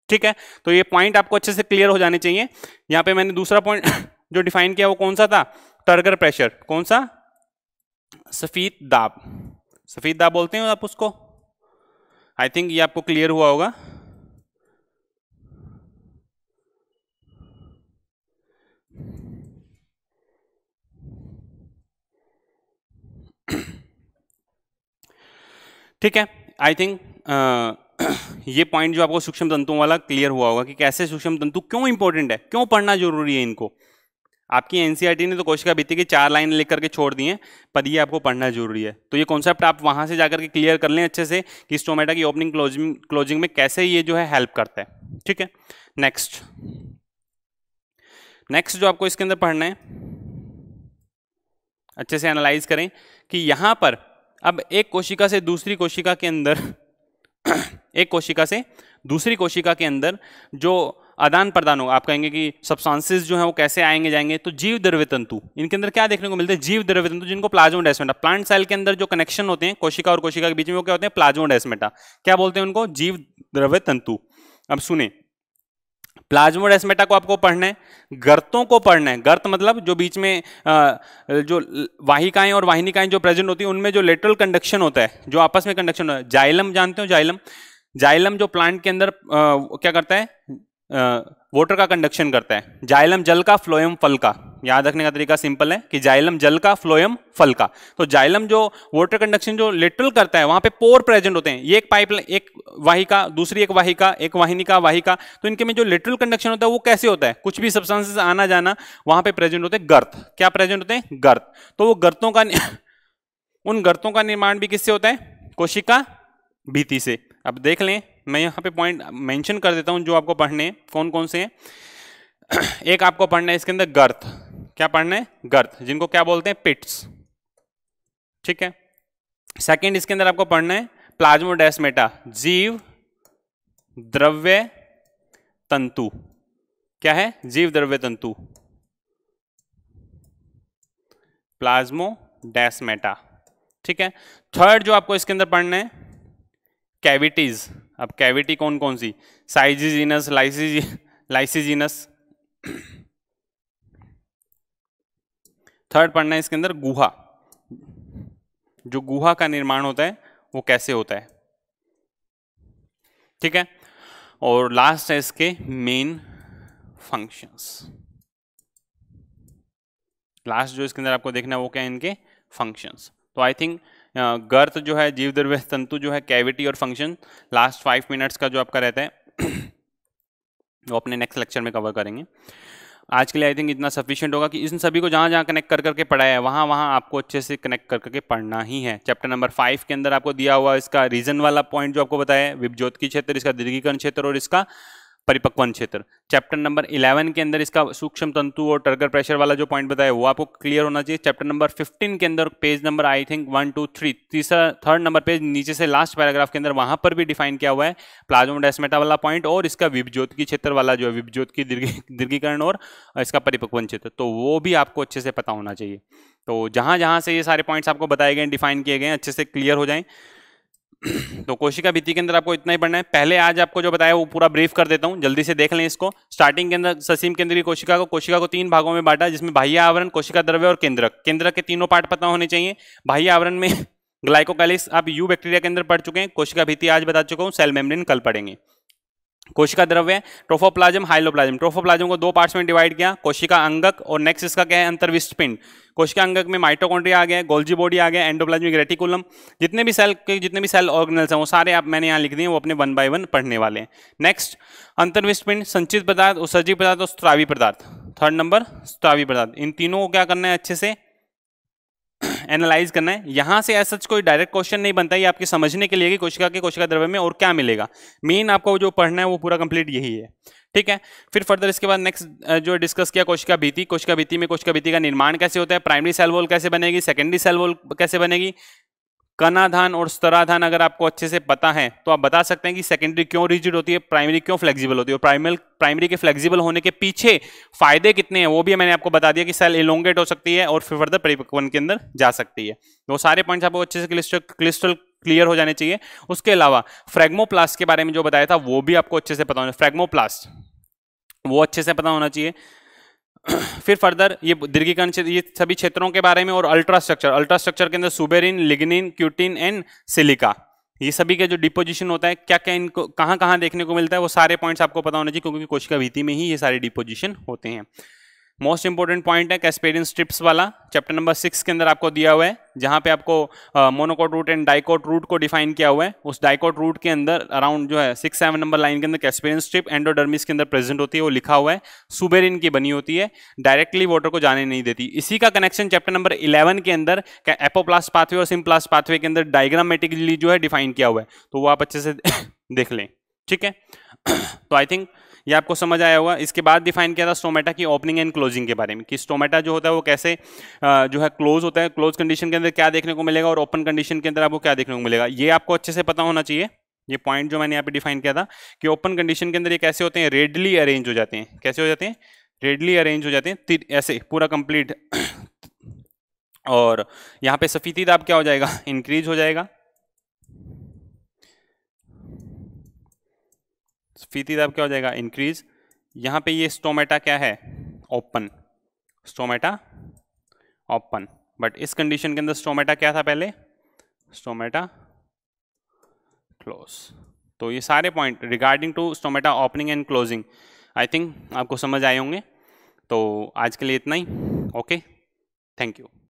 ठीक है तो ये पॉइंट आपको अच्छे से क्लियर हो जाने चाहिए यहाँ पे मैंने दूसरा पॉइंट जो डिफाइन किया वो कौन सा था टर्गर प्रेशर कौन सा सफीद दाब सफीद दाब बोलते हैं आप उसको आई थिंक ये आपको क्लियर हुआ होगा ठीक है आई थिंक ये पॉइंट जो आपको सूक्ष्म तंतुओं वाला क्लियर हुआ होगा कि कैसे सूक्ष्म तंतु क्यों इंपॉर्टेंट है क्यों पढ़ना जरूरी है इनको आपकी एनसीईआरटी e ने तो कोशिश कर बीती कि चार लाइन लिख करके छोड़ दिए पर ये आपको पढ़ना जरूरी है तो ये कॉन्सेप्ट आप वहाँ से जाकर के क्लियर कर लें अच्छे से कि स्टोमेटा की ओपनिंग क्लोजिंग क्लोजिंग में कैसे ये जो है हेल्प करता है ठीक है नेक्स्ट नेक्स्ट जो आपको इसके अंदर पढ़ना है अच्छे से एनालाइज करें कि यहाँ पर अब एक कोशिका से दूसरी कोशिका के अंदर एक कोशिका से दूसरी कोशिका के अंदर जो आदान प्रदान होगा आप कहेंगे कि सब्सटेंसेस जो है वो कैसे आएंगे जाएंगे तो जीव द्रव्य तंतु इनके अंदर क्या देखने को मिलते हैं जीव द्रव्य तंतु जिनको प्लाज्मो डेस्मेटा प्लांट सेल के अंदर जो कनेक्शन होते हैं कोशिका और कोशिका के बीच में वो क्या होते हैं प्लाज्मो डेस्मेटा क्या बोलते हैं उनको जीव द्रव्य तंतु अब सुने प्लाज्मोडेस्मेटा को आपको पढ़ना है गर्तों को पढ़ना है गर्त मतलब जो बीच में जो वाहिकाएं और वाहिनिकाएं जो प्रेजेंट होती हैं उनमें जो लेटरल कंडक्शन होता है जो आपस में कंडक्शन होता है जाइलम जानते हो जाइलम जाइलम जो प्लांट के अंदर क्या करता है वाटर का कंडक्शन करता है जाइलम जल का फ्लोएम फल का याद रखने का तरीका सिंपल है कि जाइलम जल का फ्लोएम फल का तो जाइलम जो वाटर कंडक्शन जो लिटरल करता है वहां पे पोर प्रेजेंट होते हैं ये एक पाइप एक वाहिका दूसरी एक वाहिका एक वाहिनी का वाहिका तो इनके में जो लिटरल कंडक्शन होता है वो कैसे होता है कुछ भी सब्सटेंसेस आना जाना वहां पर प्रेजेंट होते हैं गर्त क्या प्रेजेंट होते हैं गर्त तो वो गर्तों का उन गर्तों का निर्माण भी किससे होता है कोशिका भीति से अब देख लें मैं यहाँ पे पॉइंट मेंशन कर देता हूँ जो आपको पढ़ने हैं कौन कौन से हैं एक आपको पढ़ना है इसके अंदर गर्थ क्या पढ़ना है गर्थ जिनको क्या बोलते हैं पिट्स ठीक है सेकंड इसके अंदर आपको पढ़ना है प्लाज्मोडेस्मेटा जीव द्रव्य तंतु क्या है जीव द्रव्य तंतु प्लाज्मो डैसमेटा ठीक है थर्ड जो आपको इसके अंदर पढ़ना है कैविटीज़ अब कैविटी कौन कौन सी साइजिजीनस लाइसिजी लाइसिजीनस थर्ड पढ़ना है इसके अंदर गुहा जो गुहा का निर्माण होता है वो कैसे होता है ठीक है और लास्ट है इसके मेन फंक्शंस लास्ट जो इसके अंदर आपको देखना है वो क्या है इनके फंक्शंस तो आई थिंक गर्त जो है जीव द्रव्य तंतु जो है कैविटी और फंक्शन लास्ट फाइव मिनट्स का जो आपका रहता है वो अपने नेक्स्ट लेक्चर में कवर करेंगे आज के लिए आई थिंक इतना सफिशियंट होगा कि इन सभी को जहाँ जहाँ कनेक्ट कर करके पढ़ाया है वहाँ वहाँ आपको अच्छे से कनेक्ट कर करके पढ़ना ही है चैप्टर नंबर फाइव के अंदर आपको दिया हुआ इसका रीजन वाला पॉइंट जो आपको बताया विभज्योत की क्षेत्र इसका दीर्घीकरण क्षेत्र और इसका परिपक्वन क्षेत्र चैप्टर नंबर 11 के अंदर इसका सूक्ष्म तंतु और टर्गर प्रेशर वाला जो पॉइंट बताया वो आपको क्लियर होना चाहिए चैप्टर नंबर 15 के अंदर page number I think one two three तीसरा थर्ड नंबर पेज नीचे से लास्ट पैराग्राफ के अंदर वहां पर भी डिफाइन किया हुआ है प्लाज्मोडेस्मेटा वाला पॉइंट और इसका विभज्योत की क्षेत्र वाला जो है विभज्योत की दीर्घीकरण और इसका परिपक्वन क्षेत्र तो वो भी आपको अच्छे से पता होना चाहिए तो जहाँ जहाँ से ये सारे पॉइंट्स आपको बताए गए डिफाइन किए गए अच्छे से क्लियर हो जाएँ तो कोशिका भित्ति के अंदर आपको इतना ही पढ़ना है पहले आज आपको जो बताया वो पूरा ब्रीफ कर देता हूँ जल्दी से देख लें इसको स्टार्टिंग के अंदर ससीम केंद्रीय कोशिका को कोशिका को तीन भागों में बांटा जिसमें बाह्य आवरण कोशिका द्रव्य और केंद्रक केंद्रक के तीनों पार्ट पता होने चाहिए बाह्य आवरण में ग्लाइकोकैलिस आप यू बैक्टीरिया के अंदर पढ़ चुके हैं कोशिका भीति आज बता चुका हूँ सेल मेम्ब्रेन कल पढ़ेंगे कोशिका द्रव्य ट्रोफोप्लाज्म हाइलोप्लाज्म ट्रोफोप्लाज्म को दो पार्ट्स में डिवाइड किया कोशिका अंगक और नेक्स्ट इसका क्या है अंतर्विष्ट पिंड कोशिका अंगक में माइटोकॉन्ड्रिया आ गया गोल्जी बॉडी आ गया एंडोप्लाज्मिक रेटिकुलम जितने भी सेल के जितने भी सेल ऑर्गेनल्स हैं वो सारे आप मैंने यहाँ लिख दिए वो अपने वन बाय वन पढ़ने वाले हैं नेक्स्ट अंतर्विष्ट पिंड संचित पदार्थ उत्सर्जित पदार्थ और स्त्रावी पदार्थ थर्ड नंबर स्त्रावी पदार्थ इन तीनों को क्या करना है अच्छे से एनालाइज करना है यहाँ से ऐसा कोई डायरेक्ट क्वेश्चन नहीं बनता है आपके समझने के लिए कि कोशिका के कोशिका द्रव्य में और क्या मिलेगा मेन आपको जो पढ़ना है वो पूरा कंप्लीट यही है ठीक है फिर फर्दर इसके बाद नेक्स्ट जो डिस्कस किया कोशिका भीति कोशिका भीति में कोशिका भीति का निर्माण कैसे होता है प्राइमरी सेल वॉल कैसे बनेगी सेकेंडरी सेल वॉल कैसे बनेगी कनाधान और स्तराधान अगर आपको अच्छे से पता है तो आप बता सकते हैं कि सेकेंडरी क्यों रिजिड होती है प्राइमरी क्यों फ्लेक्सिबल होती है प्राइमल प्राइमरी के फ्लेक्सिबल होने के पीछे फायदे कितने हैं वो भी मैंने आपको बता दिया कि सेल इलोंगेट हो सकती है और फिर फर्दर परिपक्वन के अंदर जा सकती है वो तो सारे पॉइंट्स आपको अच्छे से क्लिस्टल क्लिस्टल क्लियर हो जाने चाहिए उसके अलावा फ्रेगमोप्लास्ट के बारे में जो बताया था वो भी आपको अच्छे से पता होना फ्रेगमोप्लास्ट वो अच्छे से पता होना चाहिए फिर फर्दर ये दीर्घीकरण ये सभी क्षेत्रों के बारे में और अल्ट्रा स्ट्रक्चर अल्ट्रा स्ट्रक्चर के अंदर suberin lignin cutin and silica ये सभी के जो डिपोजिशन होता है क्या क्या इनको कहाँ कहाँ देखने को मिलता है वो सारे पॉइंट्स आपको पता होना चाहिए क्योंकि कोशिका भीति में ही ये सारे डिपोजिशन होते हैं मोस्ट इंपॉर्टेंट पॉइंट है कैस्पेरियन स्ट्रिप्स वाला चैप्टर नंबर सिक्स के अंदर आपको दिया हुआ है जहाँ पे आपको monocot root and dicot root को डिफाइन किया हुआ है उस डाइकोट रूट के अंदर अराउंड जो है सिक्स सेवन नंबर लाइन के अंदर कैस्पेरियन स्ट्रिप एंडोडर्मिस के अंदर प्रेजेंट होती है वो लिखा हुआ है सुबेरिन की बनी होती है डायरेक्टली वाटर को जाने नहीं देती इसी का कनेक्शन चैप्टर नंबर इलेवन के अंदर एपोप्लास्ट पाथवे और सिम्प्लास्ट पाथवे के अंदर डायग्रामेटिकली जो है डिफाइन किया हुआ है तो वो आप अच्छे से देख लें ठीक है तो आई थिंक ये आपको समझ आया होगा इसके बाद डिफाइन किया था स्टोमेटा की ओपनिंग एंड क्लोजिंग के बारे में कि स्टोमेटा जो होता है वो कैसे जो है क्लोज होता है क्लोज कंडीशन के अंदर क्या देखने को मिलेगा और ओपन कंडीशन के अंदर आपको क्या देखने को मिलेगा ये आपको अच्छे से पता होना चाहिए ये पॉइंट जो मैंने यहाँ पे डिफाइन किया था कि ओपन कंडीशन के अंदर ये कैसे होते हैं रेडली अरेंज हो जाते हैं कैसे हो जाते हैं रेडली अरेंज हो जाते हैं ऐसे पूरा कंप्लीट और यहाँ पे सफ़ीती दाब क्या हो जाएगा इंक्रीज हो जाएगा फीती दाब क्या हो जाएगा इंक्रीज यहाँ पे ये स्टोमेटा क्या है ओपन स्टोमेटा ओपन बट इस कंडीशन के अंदर स्टोमेटा क्या था पहले स्टोमेटा क्लोज तो ये सारे point regarding to stomata opening and closing I think आपको समझ आए होंगे तो आज के लिए इतना ही ओके थैंक यू